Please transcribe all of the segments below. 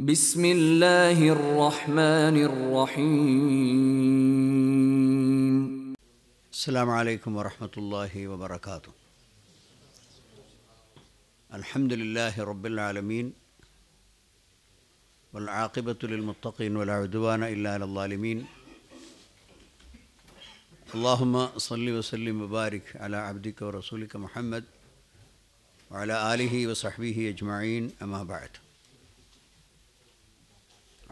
بسم الله الرحمن الرحيم السلام عليكم ورحمة الله وبركاته الحمد لله رب العالمين والعاقبة للمتقين ولا عدوان إلا على الظالمين اللهم صل وسلم وبارك على عبدك ورسولك محمد وعلى آله وصحبه أجمعين أما بعد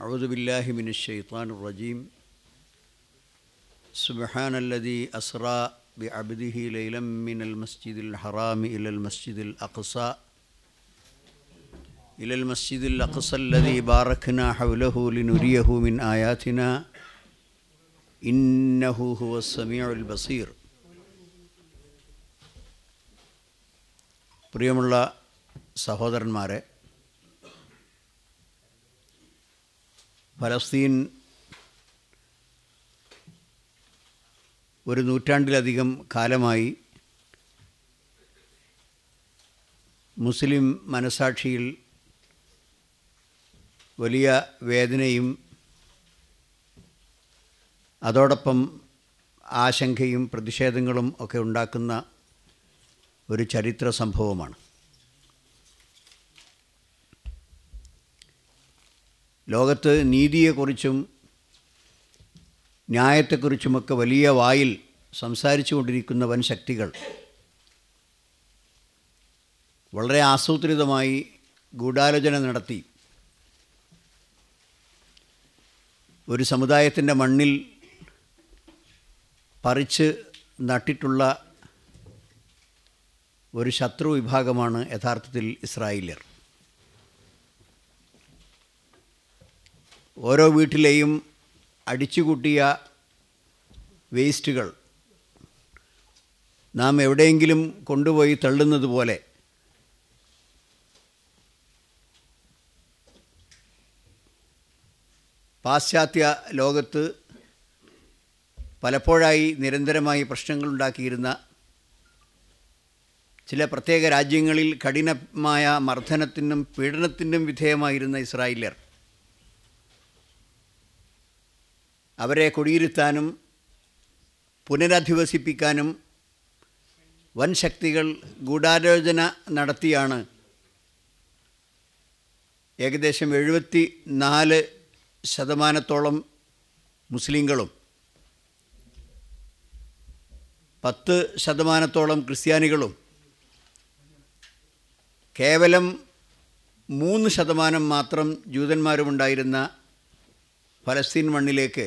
أعوذ بالله من الشيطان الرجيم سبحان الذي أسرى بعبده ليلا من المسجد الحرام إلى المسجد الأقصى إلى المسجد الأقصى الذي باركنا حوله لنريه من آياتنا إنه هو السميع البصير പ്രിയമുള്ള സഹോദരന്മാരെ ഫലസ്തീൻ ഒരു നൂറ്റാണ്ടിലധികം കാലമായി മുസ്ലിം മനസാക്ഷിയിൽ വലിയ വേദനയും അതോടൊപ്പം ആശങ്കയും പ്രതിഷേധങ്ങളും ഒക്കെ ഉണ്ടാക്കുന്ന ഒരു ചരിത്ര സംഭവമാണ് ലോകത്ത് നീതിയെക്കുറിച്ചും ന്യായത്തെക്കുറിച്ചുമൊക്കെ വലിയ വായിൽ സംസാരിച്ചു കൊണ്ടിരിക്കുന്ന വൻ ശക്തികൾ വളരെ ആസൂത്രിതമായി ഗൂഢാലോചന നടത്തി ഒരു സമുദായത്തിൻ്റെ മണ്ണിൽ പറിച്ച് നട്ടിട്ടുള്ള ഒരു ശത്രു വിഭാഗമാണ് യഥാർത്ഥത്തിൽ ഇസ്രായേലിയർ ഓരോ വീട്ടിലെയും അടിച്ചുകൂട്ടിയ വേസ്റ്റുകൾ നാം എവിടെയെങ്കിലും കൊണ്ടുപോയി തള്ളുന്നത് പോലെ പാശ്ചാത്യ ലോകത്ത് പലപ്പോഴായി നിരന്തരമായി പ്രശ്നങ്ങളുണ്ടാക്കിയിരുന്ന ചില പ്രത്യേക രാജ്യങ്ങളിൽ കഠിനമായ മർദ്ദനത്തിനും പീഡനത്തിനും വിധേയമായിരുന്ന ഇസ്രായേലിയർ അവരെ കുടിയിരുത്താനും പുനരധിവസിപ്പിക്കാനും വൻ ശക്തികൾ ഗൂഢാലോചന നടത്തിയാണ് ഏകദേശം എഴുപത്തി നാല് ശതമാനത്തോളം മുസ്ലിങ്ങളും പത്ത് ശതമാനത്തോളം ക്രിസ്ത്യാനികളും കേവലം മൂന്ന് ശതമാനം മാത്രം ജൂതന്മാരുമുണ്ടായിരുന്ന ഫലസ്തീൻ മണ്ണിലേക്ക്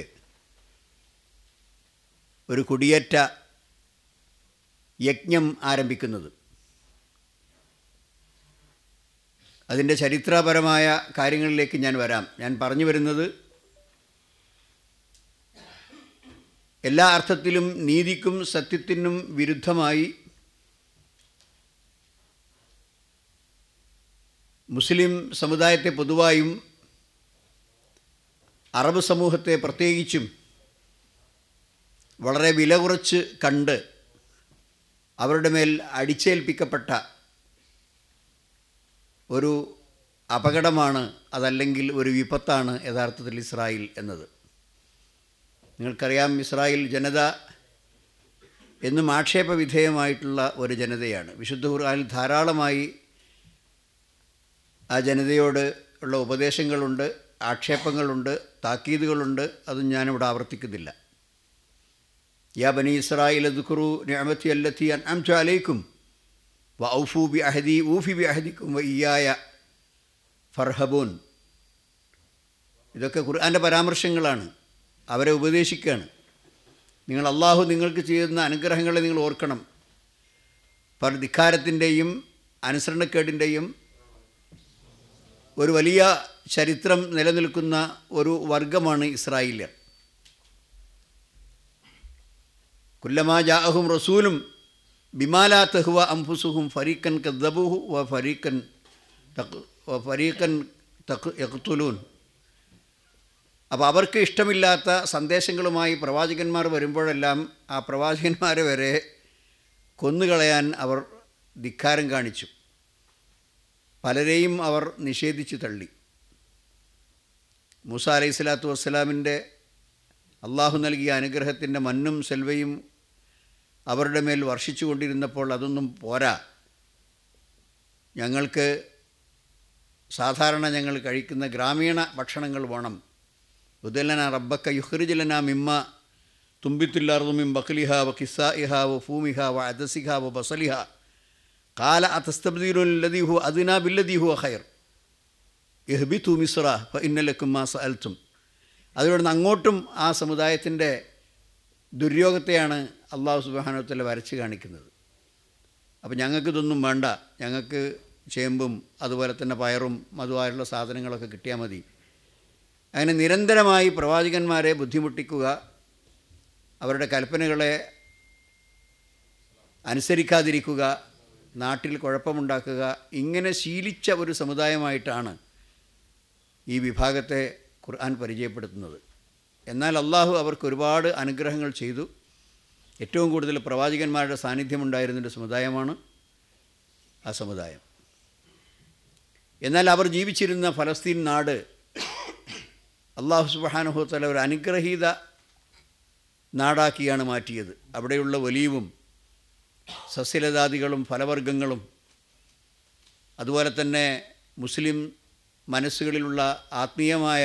ഒരു കുടിയേറ്റ യജ്ഞം ആരംഭിക്കുന്നത് അതിൻ്റെ ചരിത്രപരമായ കാര്യങ്ങളിലേക്ക് ഞാൻ വരാം ഞാൻ പറഞ്ഞു വരുന്നത് എല്ലാ അർത്ഥത്തിലും നീതിക്കും സത്യത്തിനും വിരുദ്ധമായി മുസ്ലിം സമുദായത്തെ പൊതുവായും അറബ് സമൂഹത്തെ പ്രത്യേകിച്ചും വളരെ വില കുറച്ച് കണ്ട് അവരുടെ മേൽ അടിച്ചേൽപ്പിക്കപ്പെട്ട ഒരു അപകടമാണ് അതല്ലെങ്കിൽ ഒരു വിപത്താണ് യഥാർത്ഥത്തിൽ ഇസ്രായേൽ എന്നത് നിങ്ങൾക്കറിയാം ഇസ്രായേൽ ജനത എന്നും ആക്ഷേപവിധേയമായിട്ടുള്ള ഒരു ജനതയാണ് വിശുദ്ധ ഖുർആനിൽ ധാരാളമായി ആ ജനതയോട് ഉള്ള ഉപദേശങ്ങളുണ്ട് ആക്ഷേപങ്ങളുണ്ട് താക്കീതുകളുണ്ട് അതും ഞാനിവിടെ ആവർത്തിക്കുന്നില്ല يا بني ഇസ്രായേൽ اذكروا نعمتي التي അൻഅംച عليكم വ بعهدي ബി بعهدكم ഊഫി ബി ഇതൊക്കെ ഖുർആൻ്റെ പരാമർശങ്ങളാണ് അവരെ ഉപദേശിക്കുകയാണ് നിങ്ങൾ അള്ളാഹു നിങ്ങൾക്ക് ചെയ്യുന്ന അനുഗ്രഹങ്ങളെ നിങ്ങൾ ഓർക്കണം പല ധിക്കാരത്തിൻ്റെയും അനുസരണക്കേടിൻ്റെയും ഒരു വലിയ ചരിത്രം നിലനിൽക്കുന്ന ഒരു വർഗമാണ് ഇസ്രായേലിയർ കുല്ലമാ ജാഅഹും റസൂലും ബിമാലാ തെഹുവ അംഫുസുഹും ഫരീഖൻ കദ്ദബുഹു വ ഫരീക്കൻ വ ഫരീഖൻ തക് അപ്പോൾ അവർക്ക് ഇഷ്ടമില്ലാത്ത സന്ദേശങ്ങളുമായി പ്രവാചകന്മാർ വരുമ്പോഴെല്ലാം ആ പ്രവാചകന്മാരെ വരെ കൊന്നുകളയാൻ അവർ ധിക്കാരം കാണിച്ചു പലരെയും അവർ നിഷേധിച്ചു തള്ളി മൂസ അലൈഹി സ്വലാത്തു വസ്സലാമിൻ്റെ അള്ളാഹു നൽകിയ അനുഗ്രഹത്തിൻ്റെ മണ്ണും സെൽവയും അവരുടെ മേൽ വർഷിച്ചു കൊണ്ടിരുന്നപ്പോൾ അതൊന്നും പോരാ ഞങ്ങൾക്ക് സാധാരണ ഞങ്ങൾ കഴിക്കുന്ന ഗ്രാമീണ ഭക്ഷണങ്ങൾ വേണം ഉദലന റബ്ബക്ക യുഹ്രിജലന മിമ്മ തുമ്പിത്തുല്ലാർന്നു മിം ബഖ്ലിഹ വ കിസ്സ ഇഹ വ ഫൂമിഹ വ അദസിഹ വ ബസലിഹ കാല അതസ്തബ്ദീലുല്ലദീഹു അദിന ബില്ലദീഹു ഖൈർ എഹ്ബിത്തു മിസ്ര ഫ ഇന്നലക്കും മാ സഅൽതും അതുകൊണ്ട് അങ്ങോട്ടും ആ സമുദായത്തിൻ്റെ ദുര്യോഗത്തെയാണ് അള്ളാഹു സുബാനോത്തല വരച്ച് കാണിക്കുന്നത് അപ്പോൾ ഞങ്ങൾക്കിതൊന്നും വേണ്ട ഞങ്ങൾക്ക് ചേമ്പും അതുപോലെ തന്നെ പയറും മധുവായുള്ള സാധനങ്ങളൊക്കെ കിട്ടിയാൽ മതി അങ്ങനെ നിരന്തരമായി പ്രവാചകന്മാരെ ബുദ്ധിമുട്ടിക്കുക അവരുടെ കൽപ്പനകളെ അനുസരിക്കാതിരിക്കുക നാട്ടിൽ കുഴപ്പമുണ്ടാക്കുക ഇങ്ങനെ ശീലിച്ച ഒരു സമുദായമായിട്ടാണ് ഈ വിഭാഗത്തെ ഖുർആൻ പരിചയപ്പെടുത്തുന്നത് എന്നാൽ അള്ളാഹു അവർക്ക് ഒരുപാട് അനുഗ്രഹങ്ങൾ ചെയ്തു ഏറ്റവും കൂടുതൽ പ്രവാചകന്മാരുടെ സാന്നിധ്യമുണ്ടായിരുന്നൊരു സമുദായമാണ് ആ സമുദായം എന്നാൽ അവർ ജീവിച്ചിരുന്ന ഫലസ്തീൻ നാട് അള്ളാഹു സുബാനുഹോത്തല ഒരു അനുഗ്രഹീത നാടാക്കിയാണ് മാറ്റിയത് അവിടെയുള്ള ഒലീവും സസ്യലതാദികളും ഫലവർഗ്ഗങ്ങളും അതുപോലെ തന്നെ മുസ്ലിം മനസ്സുകളിലുള്ള ആത്മീയമായ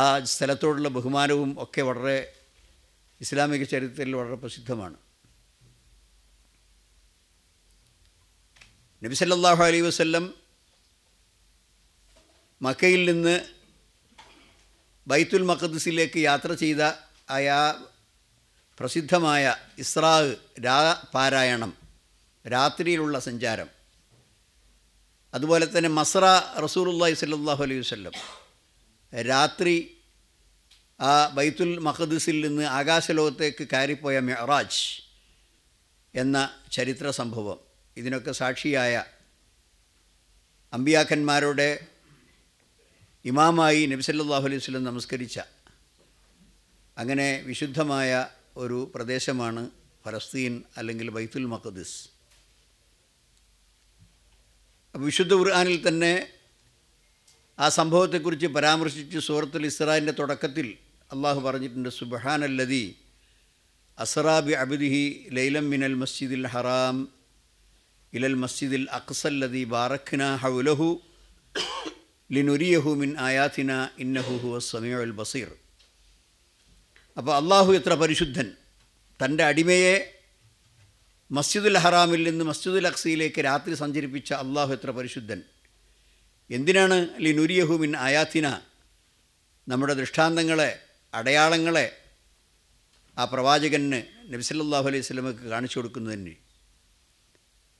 ആ സ്ഥലത്തോടുള്ള ബഹുമാനവും ഒക്കെ വളരെ ഇസ്ലാമിക ചരിത്രത്തിൽ വളരെ പ്രസിദ്ധമാണ് നബി സല്ലാഹു അലൈ വസ്ല്ലം മക്കയിൽ നിന്ന് ബൈത്തുൽ മക്കദ്സിലേക്ക് യാത്ര ചെയ്ത ആ പ്രസിദ്ധമായ ഇസ്രാഹ് രാ പാരായണം രാത്രിയിലുള്ള സഞ്ചാരം അതുപോലെ തന്നെ മസ്ര റസൂലുല്ലാഹി സല്ലാഹു അലൈഹി വസ്ല്ലം രാത്രി ആ ബൈത്തുൽ മഹദിസിൽ നിന്ന് ആകാശലോകത്തേക്ക് കയറിപ്പോയ മെഹറാജ് എന്ന ചരിത്ര സംഭവം ഇതിനൊക്കെ സാക്ഷിയായ അമ്പിയാക്കന്മാരുടെ ഇമാമായി നബിസല്ലാഹു അലൈഹി വസ്ലം നമസ്കരിച്ച അങ്ങനെ വിശുദ്ധമായ ഒരു പ്രദേശമാണ് ഫലസ്തീൻ അല്ലെങ്കിൽ ബൈത്തുൽ മഖദിസ് വിശുദ്ധ ഖുർആാനിൽ തന്നെ ആ സംഭവത്തെക്കുറിച്ച് പരാമർശിച്ച് സൂറത്തുൽ ഇസ്രാൻ്റെ തുടക്കത്തിൽ അള്ളാഹു പറഞ്ഞിട്ടുണ്ട് സുബഹാനല്ലതി അസറാബി അബിദിഹി ലൈലം മിനൽ മസ്ജിദിൽ ഹറാം ഇലൽ മസ്ജിദിൽ അക്സല്ലതി ബാറഖ്ന ഹൗലഹു ലിനുരിയഹു മിൻ ആയാഥിന ഇന്നഹു ഹുവ സമീഉൽ ബസീർ അപ്പോൾ അള്ളാഹു എത്ര പരിശുദ്ധൻ തൻ്റെ അടിമയെ മസ്ജിദുൽ ഹറാമിൽ നിന്ന് മസ്ജിദുൽ അക്സയിലേക്ക് രാത്രി സഞ്ചരിപ്പിച്ച അള്ളാഹു എത്ര പരിശുദ്ധൻ എന്തിനാണ് ലിനുരിയഹുമിൻ ആയാത്തിന നമ്മുടെ ദൃഷ്ടാന്തങ്ങളെ അടയാളങ്ങളെ ആ പ്രവാചകന് നബിസല്ലാഹു അലൈഹി സ്വലമക്ക് കാണിച്ചു കൊടുക്കുന്നതിന്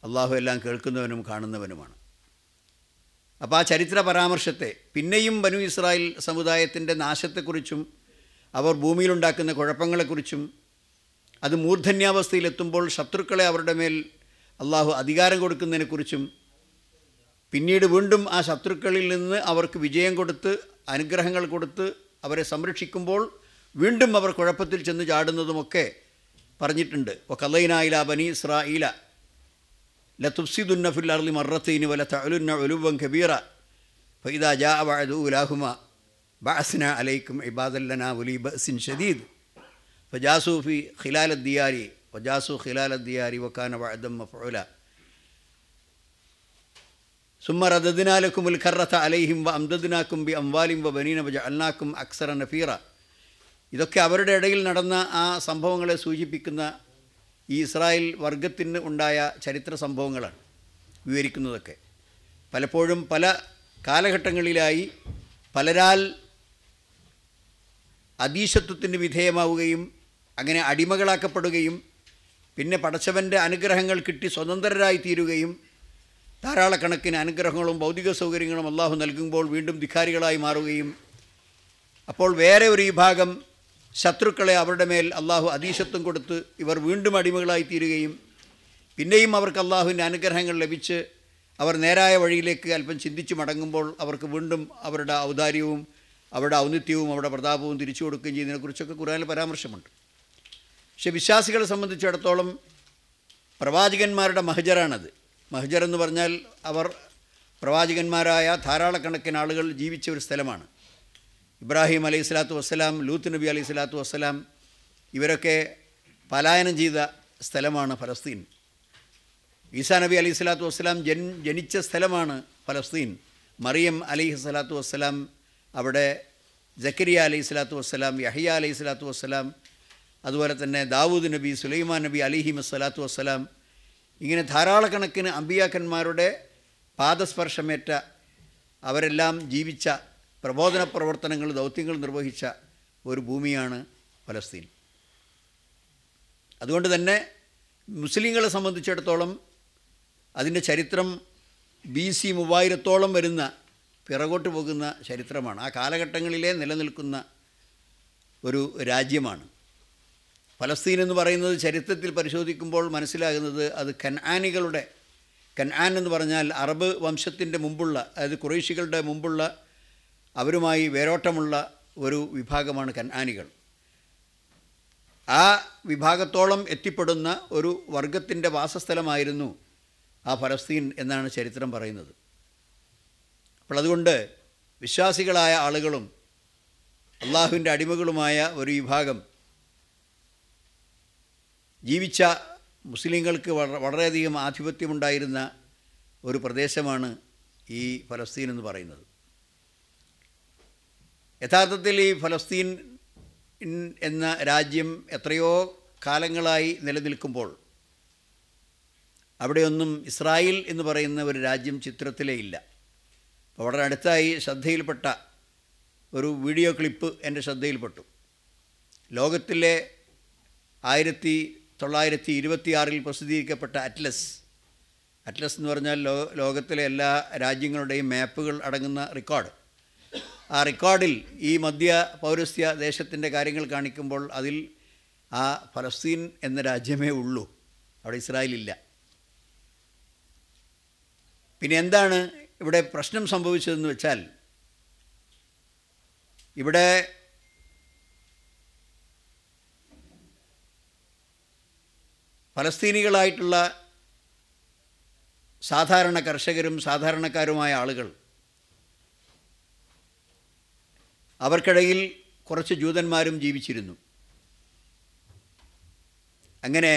അള്ളാഹു എല്ലാം കേൾക്കുന്നവനും കാണുന്നവനുമാണ് അപ്പോൾ ആ ചരിത്ര പരാമർശത്തെ പിന്നെയും ബനു ഇസ്രായേൽ സമുദായത്തിൻ്റെ നാശത്തെക്കുറിച്ചും അവർ ഭൂമിയിലുണ്ടാക്കുന്ന കുഴപ്പങ്ങളെക്കുറിച്ചും അത് മൂർധന്യാവസ്ഥയിലെത്തുമ്പോൾ ശത്രുക്കളെ അവരുടെ മേൽ അള്ളാഹു അധികാരം കൊടുക്കുന്നതിനെക്കുറിച്ചും പിന്നീട് വീണ്ടും ആ ശത്രുക്കളിൽ നിന്ന് അവർക്ക് വിജയം കൊടുത്ത് അനുഗ്രഹങ്ങൾ കൊടുത്ത് അവരെ സംരക്ഷിക്കുമ്പോൾ വീണ്ടും അവർ കുഴപ്പത്തിൽ ചെന്ന് ചാടുന്നതുമൊക്കെ പറഞ്ഞിട്ടുണ്ട് കലൈനായില ബനി ഇസ്രായില ലതുഫ്സിദുന്നഫിൽ അർലി മറത്തീന് വല തലുന്ന ഒലുവം ഖബീറ ഫൈദ ജാ വഅദുലാഹുമ ബാസിന അലൈക്കും ഇബാദല്ലന ഉലി ബസിൻ ഷദീദ് ഫജാസൂഫി ഖിലാലദ്ദിയാരി ഖിലാലദ് ഖിലാലദ്ദിയാരി വക്കാന വഅദം മഫ്ഊല ثم رددنا لكم അലൈഹിം വ അംദദിനാക്കും ബി അംവാലിം വ ബനീന نفيرا അൽനാക്കും അക്സറ നഫീറ ഇതൊക്കെ അവരുടെ ഇടയിൽ നടന്ന ആ സംഭവങ്ങളെ സൂചിപ്പിക്കുന്ന ഈ ഇസ്രായേൽ വർഗത്തിന് ഉണ്ടായ ചരിത്ര സംഭവങ്ങളാണ് വിവരിക്കുന്നതൊക്കെ പലപ്പോഴും പല കാലഘട്ടങ്ങളിലായി പലരാൽ അതീശത്വത്തിന് വിധേയമാവുകയും അങ്ങനെ അടിമകളാക്കപ്പെടുകയും പിന്നെ പടച്ചവൻ്റെ അനുഗ്രഹങ്ങൾ കിട്ടി സ്വതന്ത്രരായി തീരുകയും ധാരാളക്കണക്കിന് അനുഗ്രഹങ്ങളും ഭൗതിക സൗകര്യങ്ങളും അള്ളാഹു നൽകുമ്പോൾ വീണ്ടും ധിഖാരികളായി മാറുകയും അപ്പോൾ വേറെ ഒരു വിഭാഗം ശത്രുക്കളെ അവരുടെ മേൽ അള്ളാഹു അതീശത്വം കൊടുത്ത് ഇവർ വീണ്ടും അടിമകളായി തീരുകയും പിന്നെയും അവർക്ക് അള്ളാഹുവിൻ്റെ അനുഗ്രഹങ്ങൾ ലഭിച്ച് അവർ നേരായ വഴിയിലേക്ക് അല്പം ചിന്തിച്ച് മടങ്ങുമ്പോൾ അവർക്ക് വീണ്ടും അവരുടെ ഔദാര്യവും അവരുടെ ഔന്നിത്യവും അവരുടെ പ്രതാപവും തിരിച്ചു കൊടുക്കുകയും ചെയ്യുന്നതിനെക്കുറിച്ചൊക്കെ ഖുറാനിൽ പരാമർശമുണ്ട് പക്ഷേ വിശ്വാസികളെ സംബന്ധിച്ചിടത്തോളം പ്രവാചകന്മാരുടെ മഹജരാണത് മഹജർ എന്ന് പറഞ്ഞാൽ അവർ പ്രവാചകന്മാരായ ധാരാളക്കണക്കിന് ആളുകൾ ജീവിച്ച ഒരു സ്ഥലമാണ് ഇബ്രാഹിം അലൈഹി സ്വലാത്തു വസ്സലാം ലൂത്ത് നബി അലൈഹി സ്വലാത്തു വസ്സലാം ഇവരൊക്കെ പലായനം ചെയ്ത സ്ഥലമാണ് ഫലസ്തീൻ ഈസാ നബി അലൈഹി സ്വലാത്തു വസ്സലാം ജൻ ജനിച്ച സ്ഥലമാണ് ഫലസ്തീൻ മറിയം അലൈഹി സ്വലാത്തു വസ്സലാം അവിടെ ജക്കരിയ അലൈഹി സ്വലാത്തു വസ്സലാം യഹിയ അലൈഹി സ്വലാത്തു വസ്സലാം അതുപോലെ തന്നെ ദാവൂദ് നബി സുലൈമാൻ നബി അലിഹിം സ്വലാത്തു വസ്സലാം ഇങ്ങനെ ധാരാളക്കണക്കിന് അമ്പിയാക്കന്മാരുടെ പാദസ്പർശമേറ്റ അവരെല്ലാം ജീവിച്ച പ്രബോധന പ്രവർത്തനങ്ങൾ ദൗത്യങ്ങൾ നിർവഹിച്ച ഒരു ഭൂമിയാണ് ഫലസ്തീൻ അതുകൊണ്ട് തന്നെ മുസ്ലിങ്ങളെ സംബന്ധിച്ചിടത്തോളം അതിൻ്റെ ചരിത്രം ബി സി മൂവായിരത്തോളം വരുന്ന പിറകോട്ട് പോകുന്ന ചരിത്രമാണ് ആ കാലഘട്ടങ്ങളിലെ നിലനിൽക്കുന്ന ഒരു രാജ്യമാണ് ഫലസ്തീൻ എന്ന് പറയുന്നത് ചരിത്രത്തിൽ പരിശോധിക്കുമ്പോൾ മനസ്സിലാകുന്നത് അത് കൻആനികളുടെ കൻആൻ എന്ന് പറഞ്ഞാൽ അറബ് വംശത്തിൻ്റെ മുമ്പുള്ള അതായത് കുറേശികളുടെ മുമ്പുള്ള അവരുമായി വേരോട്ടമുള്ള ഒരു വിഭാഗമാണ് കൻആനികൾ ആ വിഭാഗത്തോളം എത്തിപ്പെടുന്ന ഒരു വർഗത്തിൻ്റെ വാസസ്ഥലമായിരുന്നു ആ ഫലസ്തീൻ എന്നാണ് ചരിത്രം പറയുന്നത് അപ്പോൾ അതുകൊണ്ട് വിശ്വാസികളായ ആളുകളും അള്ളാഹുവിൻ്റെ അടിമകളുമായ ഒരു വിഭാഗം ജീവിച്ച മുസ്ലിങ്ങൾക്ക് വളരെയധികം ആധിപത്യമുണ്ടായിരുന്ന ഒരു പ്രദേശമാണ് ഈ ഫലസ്തീൻ എന്ന് പറയുന്നത് യഥാർത്ഥത്തിൽ ഈ ഫലസ്തീൻ എന്ന രാജ്യം എത്രയോ കാലങ്ങളായി നിലനിൽക്കുമ്പോൾ അവിടെയൊന്നും ഇസ്രായേൽ എന്ന് പറയുന്ന ഒരു രാജ്യം ചിത്രത്തിലേ ഇല്ല വളരെ അടുത്തായി ശ്രദ്ധയിൽപ്പെട്ട ഒരു വീഡിയോ ക്ലിപ്പ് എൻ്റെ ശ്രദ്ധയിൽപ്പെട്ടു ലോകത്തിലെ ആയിരത്തി തൊള്ളായിരത്തി ഇരുപത്തിയാറിൽ പ്രസിദ്ധീകരിക്കപ്പെട്ട അറ്റ്ലസ് അറ്റ്ലസ് എന്ന് പറഞ്ഞാൽ ലോ ലോകത്തിലെ എല്ലാ രാജ്യങ്ങളുടെയും മാപ്പുകൾ അടങ്ങുന്ന റെക്കോർഡ് ആ റെക്കോർഡിൽ ഈ മധ്യ പൗരസ്ത്യ ദേശത്തിൻ്റെ കാര്യങ്ങൾ കാണിക്കുമ്പോൾ അതിൽ ആ ഫലസ്തീൻ എന്ന രാജ്യമേ ഉള്ളൂ അവിടെ ഇസ്രായേലില്ല പിന്നെ എന്താണ് ഇവിടെ പ്രശ്നം സംഭവിച്ചതെന്ന് വെച്ചാൽ ഇവിടെ ഫലസ്തീനികളായിട്ടുള്ള സാധാരണ കർഷകരും സാധാരണക്കാരുമായ ആളുകൾ അവർക്കിടയിൽ കുറച്ച് ജൂതന്മാരും ജീവിച്ചിരുന്നു അങ്ങനെ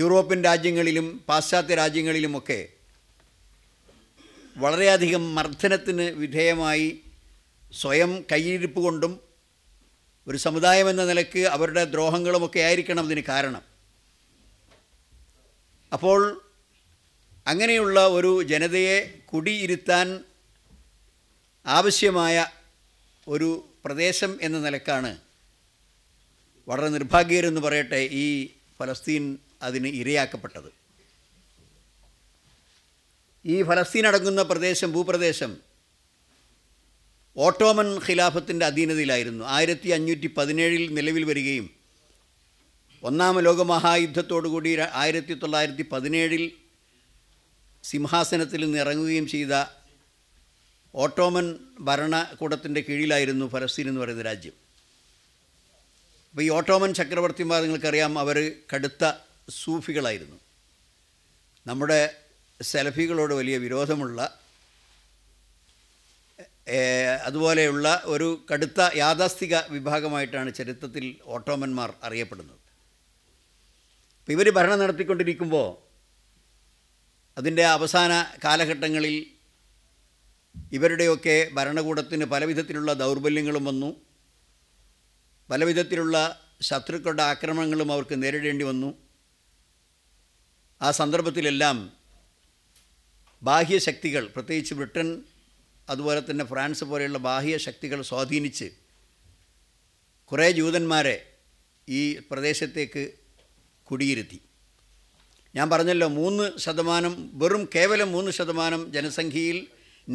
യൂറോപ്യൻ രാജ്യങ്ങളിലും പാശ്ചാത്യ രാജ്യങ്ങളിലുമൊക്കെ വളരെയധികം മർദ്ദനത്തിന് വിധേയമായി സ്വയം കൈയിരിപ്പ് കൊണ്ടും ഒരു സമുദായം എന്ന നിലക്ക് അവരുടെ ദ്രോഹങ്ങളുമൊക്കെ ആയിരിക്കണം ഇതിന് കാരണം അപ്പോൾ അങ്ങനെയുള്ള ഒരു ജനതയെ കുടിയിരുത്താൻ ആവശ്യമായ ഒരു പ്രദേശം എന്ന നിലക്കാണ് വളരെ നിർഭാഗ്യരെന്ന് പറയട്ടെ ഈ ഫലസ്തീൻ അതിന് ഇരയാക്കപ്പെട്ടത് ഈ ഫലസ്തീൻ അടങ്ങുന്ന പ്രദേശം ഭൂപ്രദേശം ഓട്ടോമൻ ഖിലാഫത്തിൻ്റെ അധീനതയിലായിരുന്നു ആയിരത്തി അഞ്ഞൂറ്റി പതിനേഴിൽ നിലവിൽ വരികയും ഒന്നാം ലോകമഹായുദ്ധത്തോടുകൂടി ആയിരത്തി തൊള്ളായിരത്തി പതിനേഴിൽ സിംഹാസനത്തിൽ നിന്ന് ഇറങ്ങുകയും ചെയ്ത ഓട്ടോമൻ ഭരണകൂടത്തിൻ്റെ കീഴിലായിരുന്നു ഫലസ്തീൻ എന്ന് പറയുന്ന രാജ്യം അപ്പോൾ ഈ ഓട്ടോമൻ ചക്രവർത്തിമാർ നിങ്ങൾക്കറിയാം അവർ കടുത്ത സൂഫികളായിരുന്നു നമ്മുടെ സെലഫികളോട് വലിയ വിരോധമുള്ള അതുപോലെയുള്ള ഒരു കടുത്ത യാഥാസ്ഥിക വിഭാഗമായിട്ടാണ് ചരിത്രത്തിൽ ഓട്ടോമന്മാർ അറിയപ്പെടുന്നത് അപ്പോൾ ഇവർ ഭരണം നടത്തിക്കൊണ്ടിരിക്കുമ്പോൾ അതിൻ്റെ അവസാന കാലഘട്ടങ്ങളിൽ ഇവരുടെയൊക്കെ ഭരണകൂടത്തിന് പലവിധത്തിലുള്ള ദൗർബല്യങ്ങളും വന്നു പലവിധത്തിലുള്ള ശത്രുക്കളുടെ ആക്രമണങ്ങളും അവർക്ക് നേരിടേണ്ടി വന്നു ആ സന്ദർഭത്തിലെല്ലാം ബാഹ്യശക്തികൾ പ്രത്യേകിച്ച് ബ്രിട്ടൻ അതുപോലെ തന്നെ ഫ്രാൻസ് പോലെയുള്ള ബാഹ്യ ശക്തികൾ സ്വാധീനിച്ച് കുറേ ജൂതന്മാരെ ഈ പ്രദേശത്തേക്ക് കുടിയിരുത്തി ഞാൻ പറഞ്ഞല്ലോ മൂന്ന് ശതമാനം വെറും കേവലം മൂന്ന് ശതമാനം ജനസംഖ്യയിൽ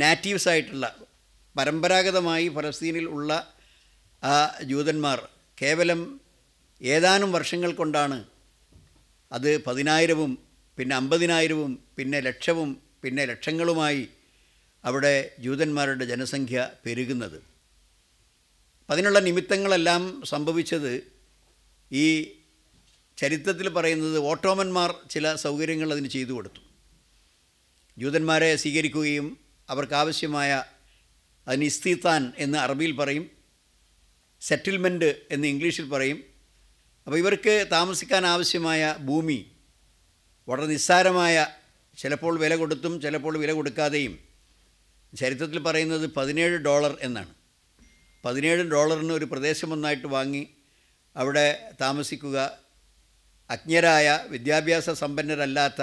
നാറ്റീവ്സ് ആയിട്ടുള്ള പരമ്പരാഗതമായി ഫലസ്തീനിൽ ഉള്ള ആ ജൂതന്മാർ കേവലം ഏതാനും വർഷങ്ങൾ കൊണ്ടാണ് അത് പതിനായിരവും പിന്നെ അമ്പതിനായിരവും പിന്നെ ലക്ഷവും പിന്നെ ലക്ഷങ്ങളുമായി അവിടെ ജൂതന്മാരുടെ ജനസംഖ്യ പെരുകുന്നത് അതിനുള്ള നിമിത്തങ്ങളെല്ലാം സംഭവിച്ചത് ഈ ചരിത്രത്തിൽ പറയുന്നത് ഓട്ടോമന്മാർ ചില സൗകര്യങ്ങൾ അതിന് ചെയ്തു കൊടുത്തു ജൂതന്മാരെ സ്വീകരിക്കുകയും അവർക്കാവശ്യമായ അതിന് ഇസ്തീത്താൻ എന്ന് അറബിയിൽ പറയും സെറ്റിൽമെൻറ്റ് എന്ന് ഇംഗ്ലീഷിൽ പറയും അപ്പോൾ ഇവർക്ക് താമസിക്കാൻ ആവശ്യമായ ഭൂമി വളരെ നിസ്സാരമായ ചിലപ്പോൾ വില കൊടുത്തും ചിലപ്പോൾ വില കൊടുക്കാതെയും ചരിത്രത്തിൽ പറയുന്നത് പതിനേഴ് ഡോളർ എന്നാണ് പതിനേഴ് ഡോളറിന് ഒരു പ്രദേശം ഒന്നായിട്ട് വാങ്ങി അവിടെ താമസിക്കുക അജ്ഞരായ വിദ്യാഭ്യാസ സമ്പന്നരല്ലാത്ത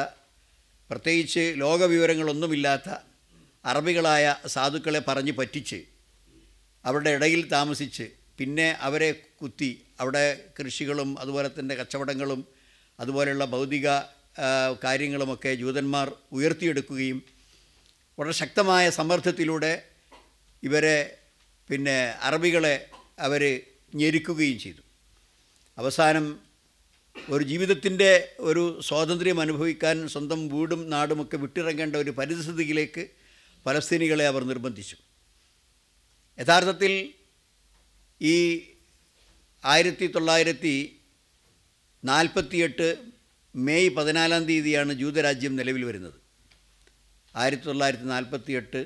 പ്രത്യേകിച്ച് ലോകവിവരങ്ങളൊന്നുമില്ലാത്ത അറബികളായ സാധുക്കളെ പറഞ്ഞ് പറ്റിച്ച് അവരുടെ ഇടയിൽ താമസിച്ച് പിന്നെ അവരെ കുത്തി അവിടെ കൃഷികളും അതുപോലെ തന്നെ കച്ചവടങ്ങളും അതുപോലെയുള്ള ഭൗതിക കാര്യങ്ങളുമൊക്കെ ജൂതന്മാർ ഉയർത്തിയെടുക്കുകയും വളരെ ശക്തമായ സമ്മർദ്ദത്തിലൂടെ ഇവരെ പിന്നെ അറബികളെ അവർ ഞെരുക്കുകയും ചെയ്തു അവസാനം ഒരു ജീവിതത്തിൻ്റെ ഒരു സ്വാതന്ത്ര്യം അനുഭവിക്കാൻ സ്വന്തം വീടും നാടുമൊക്കെ വിട്ടിറങ്ങേണ്ട ഒരു പരിസ്ഥിതിയിലേക്ക് പലസ്തീനികളെ അവർ നിർബന്ധിച്ചു യഥാർത്ഥത്തിൽ ഈ ആയിരത്തി തൊള്ളായിരത്തി നാൽപ്പത്തിയെട്ട് മെയ് പതിനാലാം തീയതിയാണ് ജൂതരാജ്യം നിലവിൽ വരുന്നത് ആയിരത്തി തൊള്ളായിരത്തി നാൽപ്പത്തി എട്ട്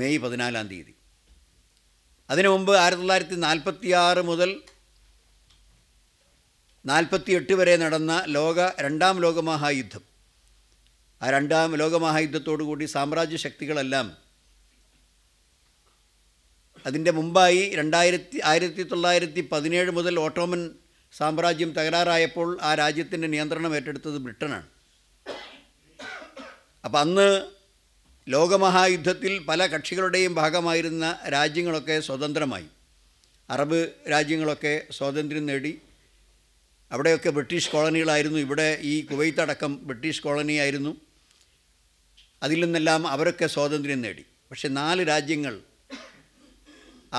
മെയ് പതിനാലാം തീയതി അതിനു മുമ്പ് ആയിരത്തി തൊള്ളായിരത്തി നാൽപ്പത്തി ആറ് മുതൽ നാൽപ്പത്തി എട്ട് വരെ നടന്ന ലോക രണ്ടാം ലോകമഹായുദ്ധം ആ രണ്ടാം ലോകമഹായുദ്ധത്തോടുകൂടി സാമ്രാജ്യ ശക്തികളെല്ലാം അതിൻ്റെ മുമ്പായി രണ്ടായിരത്തി ആയിരത്തി തൊള്ളായിരത്തി പതിനേഴ് മുതൽ ഓട്ടോമൻ സാമ്രാജ്യം തകരാറായപ്പോൾ ആ രാജ്യത്തിൻ്റെ നിയന്ത്രണം ഏറ്റെടുത്തത് ബ്രിട്ടനാണ് അപ്പം അന്ന് ലോകമഹായുദ്ധത്തിൽ പല കക്ഷികളുടെയും ഭാഗമായിരുന്ന രാജ്യങ്ങളൊക്കെ സ്വതന്ത്രമായി അറബ് രാജ്യങ്ങളൊക്കെ സ്വാതന്ത്ര്യം നേടി അവിടെയൊക്കെ ബ്രിട്ടീഷ് കോളനികളായിരുന്നു ഇവിടെ ഈ കുവൈത്ത് അടക്കം ബ്രിട്ടീഷ് കോളനിയായിരുന്നു അതിൽ നിന്നെല്ലാം അവരൊക്കെ സ്വാതന്ത്ര്യം നേടി പക്ഷെ നാല് രാജ്യങ്ങൾ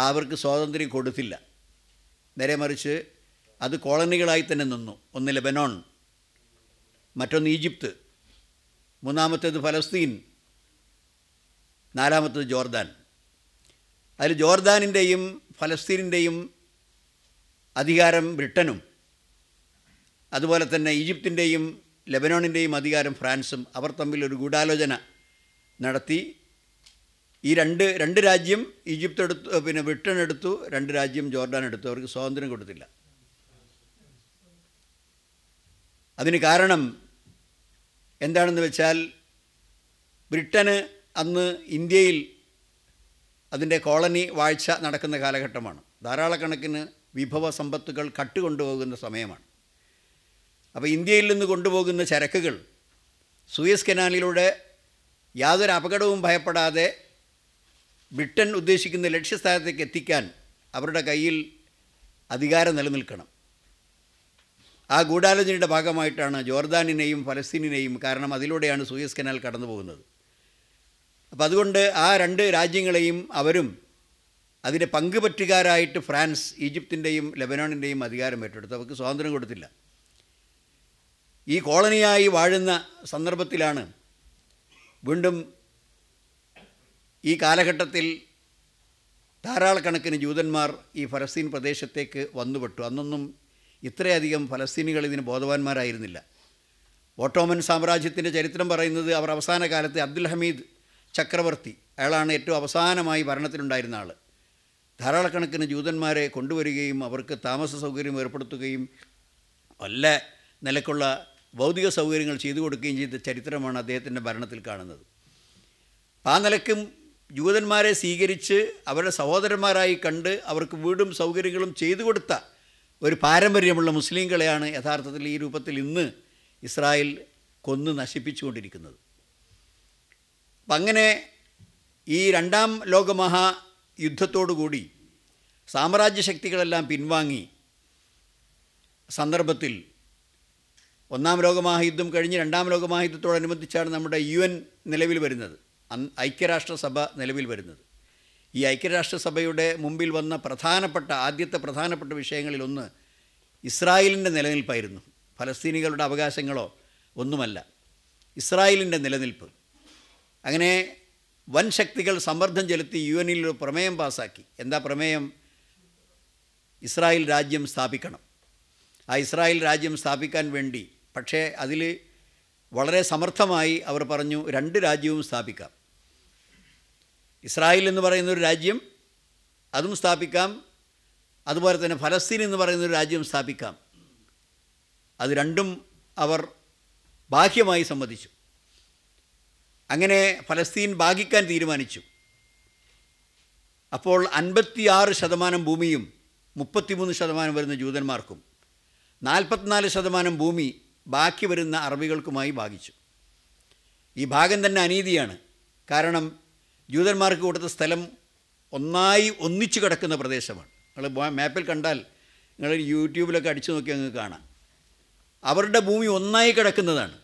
അവർക്ക് സ്വാതന്ത്ര്യം കൊടുത്തില്ല നേരെ മറിച്ച് അത് കോളനികളായി തന്നെ നിന്നു ഒന്ന് ലെബനോൺ മറ്റൊന്ന് ഈജിപ്ത് മൂന്നാമത്തേത് ഫലസ്തീൻ നാലാമത്തേത് ജോർദാൻ അതിൽ ജോർദാനിൻ്റെയും ഫലസ്തീനിൻ്റെയും അധികാരം ബ്രിട്ടനും അതുപോലെ തന്നെ ഈജിപ്തിൻ്റെയും ലെബനോണിൻ്റെയും അധികാരം ഫ്രാൻസും അവർ തമ്മിൽ ഒരു ഗൂഢാലോചന നടത്തി ഈ രണ്ട് രണ്ട് രാജ്യം ഈജിപ്ത് എടുത്തു പിന്നെ ബ്രിട്ടൻ എടുത്തു രണ്ട് രാജ്യം ജോർഡാൻ എടുത്തു അവർക്ക് സ്വാതന്ത്ര്യം കൊടുത്തില്ല അതിന് കാരണം എന്താണെന്ന് വെച്ചാൽ ബ്രിട്ടന് അന്ന് ഇന്ത്യയിൽ അതിൻ്റെ കോളനി വാഴ്ച നടക്കുന്ന കാലഘട്ടമാണ് ധാരാളക്കണക്കിന് വിഭവ സമ്പത്തുകൾ കട്ടുകൊണ്ടുപോകുന്ന സമയമാണ് അപ്പോൾ ഇന്ത്യയിൽ നിന്ന് കൊണ്ടുപോകുന്ന ചരക്കുകൾ സൂയസ് കനാലിലൂടെ യാതൊരു അപകടവും ഭയപ്പെടാതെ ബ്രിട്ടൻ ഉദ്ദേശിക്കുന്ന ലക്ഷ്യസ്ഥാനത്തേക്ക് എത്തിക്കാൻ അവരുടെ കയ്യിൽ അധികാരം നിലനിൽക്കണം ആ ഗൂഢാലോചനയുടെ ഭാഗമായിട്ടാണ് ജോർദാനിനെയും ഫലസ്തീനിനെയും കാരണം അതിലൂടെയാണ് സൂയസ് കനാൽ കടന്നു പോകുന്നത് അപ്പോൾ അതുകൊണ്ട് ആ രണ്ട് രാജ്യങ്ങളെയും അവരും അതിൻ്റെ പങ്കുപറ്റുകാരായിട്ട് ഫ്രാൻസ് ഈജിപ്തിൻ്റെയും ലെബനോണിൻ്റെയും അധികാരം ഏറ്റെടുത്തു അവർക്ക് സ്വാതന്ത്ര്യം കൊടുത്തില്ല ഈ കോളനിയായി വാഴുന്ന സന്ദർഭത്തിലാണ് വീണ്ടും ഈ കാലഘട്ടത്തിൽ ധാരാളക്കണക്കിന് ജൂതന്മാർ ഈ ഫലസ്തീൻ പ്രദേശത്തേക്ക് വന്നുപെട്ടു അന്നൊന്നും ഇത്രയധികം ഫലസ്തീനികൾ ഇതിന് ബോധവാന്മാരായിരുന്നില്ല ഓട്ടോമൻ സാമ്രാജ്യത്തിൻ്റെ ചരിത്രം പറയുന്നത് അവർ അവസാന കാലത്ത് അബ്ദുൽ ഹമീദ് ചക്രവർത്തി അയാളാണ് ഏറ്റവും അവസാനമായി ഭരണത്തിലുണ്ടായിരുന്ന ആൾ ധാരാളക്കണക്കിന് ജൂതന്മാരെ കൊണ്ടുവരികയും അവർക്ക് താമസ സൗകര്യം ഏർപ്പെടുത്തുകയും വല്ല നിലക്കുള്ള ഭൗതിക സൗകര്യങ്ങൾ ചെയ്തു കൊടുക്കുകയും ചെയ്ത ചരിത്രമാണ് അദ്ദേഹത്തിൻ്റെ ഭരണത്തിൽ കാണുന്നത് ആ നിലക്കും ജൂതന്മാരെ സ്വീകരിച്ച് അവരുടെ സഹോദരന്മാരായി കണ്ട് അവർക്ക് വീടും സൗകര്യങ്ങളും ചെയ്തു കൊടുത്ത ഒരു പാരമ്പര്യമുള്ള മുസ്ലിങ്ങളെയാണ് യഥാർത്ഥത്തിൽ ഈ രൂപത്തിൽ ഇന്ന് ഇസ്രായേൽ കൊന്ന് നശിപ്പിച്ചുകൊണ്ടിരിക്കുന്നത് അപ്പം അങ്ങനെ ഈ രണ്ടാം ലോകമഹാ യുദ്ധത്തോടുകൂടി സാമ്രാജ്യ ശക്തികളെല്ലാം പിൻവാങ്ങി സന്ദർഭത്തിൽ ഒന്നാം ലോകമഹായുദ്ധം കഴിഞ്ഞ് രണ്ടാം ലോകമഹായുദ്ധത്തോടനുബന്ധിച്ചാണ് നമ്മുടെ യു എൻ നിലവിൽ വരുന്നത് ഐക്യരാഷ്ട്രസഭ നിലവിൽ വരുന്നത് ഈ ഐക്യരാഷ്ട്രസഭയുടെ മുമ്പിൽ വന്ന പ്രധാനപ്പെട്ട ആദ്യത്തെ പ്രധാനപ്പെട്ട വിഷയങ്ങളിലൊന്ന് ഇസ്രായേലിൻ്റെ നിലനിൽപ്പായിരുന്നു ഫലസ്തീനികളുടെ അവകാശങ്ങളോ ഒന്നുമല്ല ഇസ്രായേലിൻ്റെ നിലനിൽപ്പ് അങ്ങനെ വൻ ശക്തികൾ സമ്മർദ്ദം ചെലുത്തി യു എനിൽ ഒരു പ്രമേയം പാസാക്കി എന്താ പ്രമേയം ഇസ്രായേൽ രാജ്യം സ്ഥാപിക്കണം ആ ഇസ്രായേൽ രാജ്യം സ്ഥാപിക്കാൻ വേണ്ടി പക്ഷേ അതിൽ വളരെ സമർത്ഥമായി അവർ പറഞ്ഞു രണ്ട് രാജ്യവും സ്ഥാപിക്കാം ഇസ്രായേൽ എന്ന് പറയുന്ന ഒരു രാജ്യം അതും സ്ഥാപിക്കാം അതുപോലെ തന്നെ ഫലസ്തീൻ എന്ന് പറയുന്ന ഒരു രാജ്യം സ്ഥാപിക്കാം അത് രണ്ടും അവർ ബാഹ്യമായി സമ്മതിച്ചു അങ്ങനെ ഫലസ്തീൻ ഭാഗിക്കാൻ തീരുമാനിച്ചു അപ്പോൾ അൻപത്തിയാറ് ശതമാനം ഭൂമിയും മുപ്പത്തിമൂന്ന് ശതമാനം വരുന്ന ജൂതന്മാർക്കും നാൽപ്പത്തിനാല് ശതമാനം ഭൂമി ബാക്കി വരുന്ന അറബികൾക്കുമായി ഭാഗിച്ചു ഈ ഭാഗം തന്നെ അനീതിയാണ് കാരണം ജൂതന്മാർക്ക് കൊടുത്ത സ്ഥലം ഒന്നായി ഒന്നിച്ചു കിടക്കുന്ന പ്രദേശമാണ് നിങ്ങൾ മാപ്പിൽ കണ്ടാൽ നിങ്ങൾ യൂട്യൂബിലൊക്കെ അടിച്ചു നോക്കി അങ്ങ് കാണാം അവരുടെ ഭൂമി ഒന്നായി കിടക്കുന്നതാണ്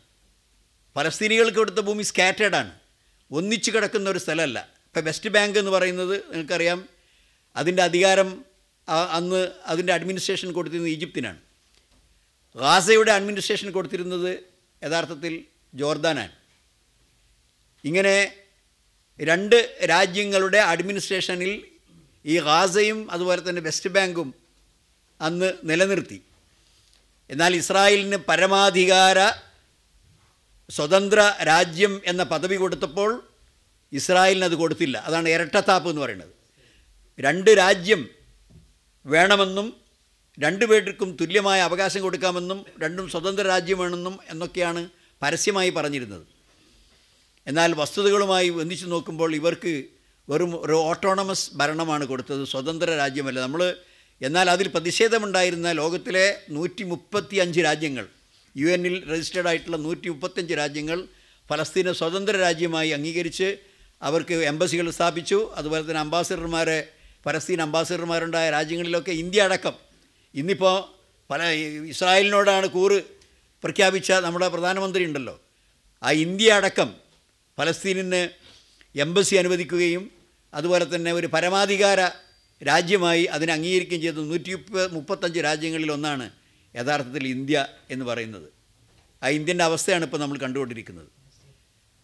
പലസ്തീനികൾക്ക് കൊടുത്ത ഭൂമി സ്കാറ്റേഡാണ് ഒന്നിച്ചു കിടക്കുന്ന ഒരു സ്ഥലമല്ല ഇപ്പോൾ വെസ്റ്റ് ബാങ്ക് എന്ന് പറയുന്നത് നിങ്ങൾക്കറിയാം അതിൻ്റെ അധികാരം അന്ന് അതിൻ്റെ അഡ്മിനിസ്ട്രേഷൻ കൊടുത്തിരുന്നത് ഈജിപ്തിനാണ് ഗാസയുടെ അഡ്മിനിസ്ട്രേഷൻ കൊടുത്തിരുന്നത് യഥാർത്ഥത്തിൽ ജോർദാനാണ് ഇങ്ങനെ രണ്ട് രാജ്യങ്ങളുടെ അഡ്മിനിസ്ട്രേഷനിൽ ഈ ഗാസയും അതുപോലെ തന്നെ വെസ്റ്റ് ബാങ്കും അന്ന് നിലനിർത്തി എന്നാൽ ഇസ്രായേലിന് പരമാധികാര സ്വതന്ത്ര രാജ്യം എന്ന പദവി കൊടുത്തപ്പോൾ ഇസ്രായേലിന് അത് കൊടുത്തില്ല അതാണ് ഇരട്ടത്താപ്പ് എന്ന് പറയുന്നത് രണ്ട് രാജ്യം വേണമെന്നും രണ്ടു പേർക്കും തുല്യമായ അവകാശം കൊടുക്കാമെന്നും രണ്ടും സ്വതന്ത്ര രാജ്യം വേണമെന്നും എന്നൊക്കെയാണ് പരസ്യമായി പറഞ്ഞിരുന്നത് എന്നാൽ വസ്തുതകളുമായി ഒന്നിച്ചു നോക്കുമ്പോൾ ഇവർക്ക് വെറും ഒരു ഓട്ടോണമസ് ഭരണമാണ് കൊടുത്തത് സ്വതന്ത്ര രാജ്യമല്ല നമ്മൾ എന്നാൽ അതിൽ പ്രതിഷേധമുണ്ടായിരുന്ന ലോകത്തിലെ നൂറ്റി മുപ്പത്തി അഞ്ച് രാജ്യങ്ങൾ യു എന്നിൽ രജിസ്റ്റേഡ് ആയിട്ടുള്ള നൂറ്റി മുപ്പത്തഞ്ച് രാജ്യങ്ങൾ ഫലസ്തീനെ സ്വതന്ത്ര രാജ്യമായി അംഗീകരിച്ച് അവർക്ക് എംബസികൾ സ്ഥാപിച്ചു അതുപോലെ തന്നെ അംബാസിഡർമാരെ ഫലസ്തീൻ അംബാസിഡർമാരുണ്ടായ രാജ്യങ്ങളിലൊക്കെ ഇന്ത്യ അടക്കം ഇന്നിപ്പോൾ പല ഇസ്രായേലിനോടാണ് കൂറ് പ്രഖ്യാപിച്ച നമ്മുടെ പ്രധാനമന്ത്രി ഉണ്ടല്ലോ ആ ഇന്ത്യ അടക്കം ഫലസ്തീനിന് എംബസി അനുവദിക്കുകയും അതുപോലെ തന്നെ ഒരു പരമാധികാര രാജ്യമായി അതിനെ അംഗീകരിക്കുകയും ചെയ്തത് നൂറ്റി മുപ്പത്തഞ്ച് രാജ്യങ്ങളിൽ ഒന്നാണ് യഥാർത്ഥത്തിൽ ഇന്ത്യ എന്ന് പറയുന്നത് ആ ഇന്ത്യൻ്റെ അവസ്ഥയാണ് ഇപ്പോൾ നമ്മൾ കണ്ടുകൊണ്ടിരിക്കുന്നത്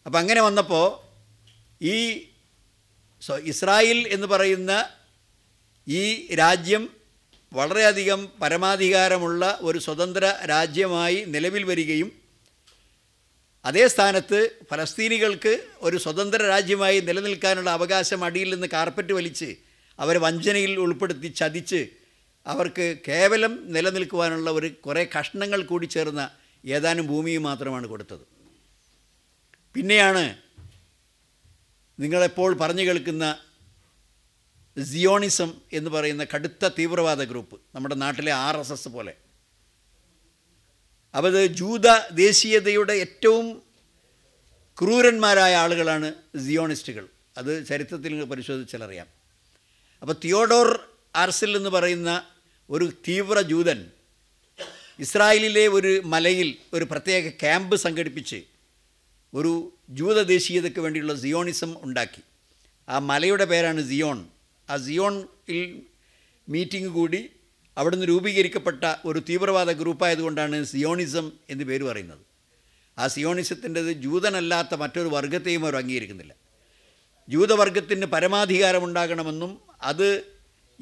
അപ്പം അങ്ങനെ വന്നപ്പോൾ ഈ ഇസ്രായേൽ എന്ന് പറയുന്ന ഈ രാജ്യം വളരെയധികം പരമാധികാരമുള്ള ഒരു സ്വതന്ത്ര രാജ്യമായി നിലവിൽ വരികയും അതേ സ്ഥാനത്ത് ഫലസ്തീനികൾക്ക് ഒരു സ്വതന്ത്ര രാജ്യമായി നിലനിൽക്കാനുള്ള അവകാശം അടിയിൽ നിന്ന് കാർപ്പറ്റ് വലിച്ച് അവരെ വഞ്ചനയിൽ ഉൾപ്പെടുത്തി ചതിച്ച് അവർക്ക് കേവലം നിലനിൽക്കുവാനുള്ള ഒരു കുറേ കഷ്ണങ്ങൾ കൂടി ചേർന്ന ഏതാനും ഭൂമിയും മാത്രമാണ് കൊടുത്തത് പിന്നെയാണ് നിങ്ങളെപ്പോൾ പറഞ്ഞു കേൾക്കുന്ന സിയോണിസം എന്ന് പറയുന്ന കടുത്ത തീവ്രവാദ ഗ്രൂപ്പ് നമ്മുടെ നാട്ടിലെ ആർ പോലെ അപ്പോൾ അത് ജൂത ദേശീയതയുടെ ഏറ്റവും ക്രൂരന്മാരായ ആളുകളാണ് സിയോണിസ്റ്റുകൾ അത് ചരിത്രത്തിൽ പരിശോധിച്ചാലറിയാം അപ്പോൾ തിയോഡോർ ആർസിൽ എന്ന് പറയുന്ന ഒരു തീവ്ര ജൂതൻ ഇസ്രായേലിലെ ഒരു മലയിൽ ഒരു പ്രത്യേക ക്യാമ്പ് സംഘടിപ്പിച്ച് ഒരു ജൂത ദേശീയതയ്ക്ക് വേണ്ടിയുള്ള സിയോണിസം ഉണ്ടാക്കി ആ മലയുടെ പേരാണ് സിയോൺ ആ സിയോണിൽ മീറ്റിംഗ് കൂടി അവിടുന്ന് രൂപീകരിക്കപ്പെട്ട ഒരു തീവ്രവാദ ഗ്രൂപ്പായതുകൊണ്ടാണ് സിയോണിസം എന്ന് പേര് പറയുന്നത് ആ സിയോണിസത്തിൻ്റെത് ജൂതനല്ലാത്ത മറ്റൊരു വർഗത്തെയും അവർ അംഗീകരിക്കുന്നില്ല ജൂതവർഗത്തിന് പരമാധികാരമുണ്ടാകണമെന്നും അത്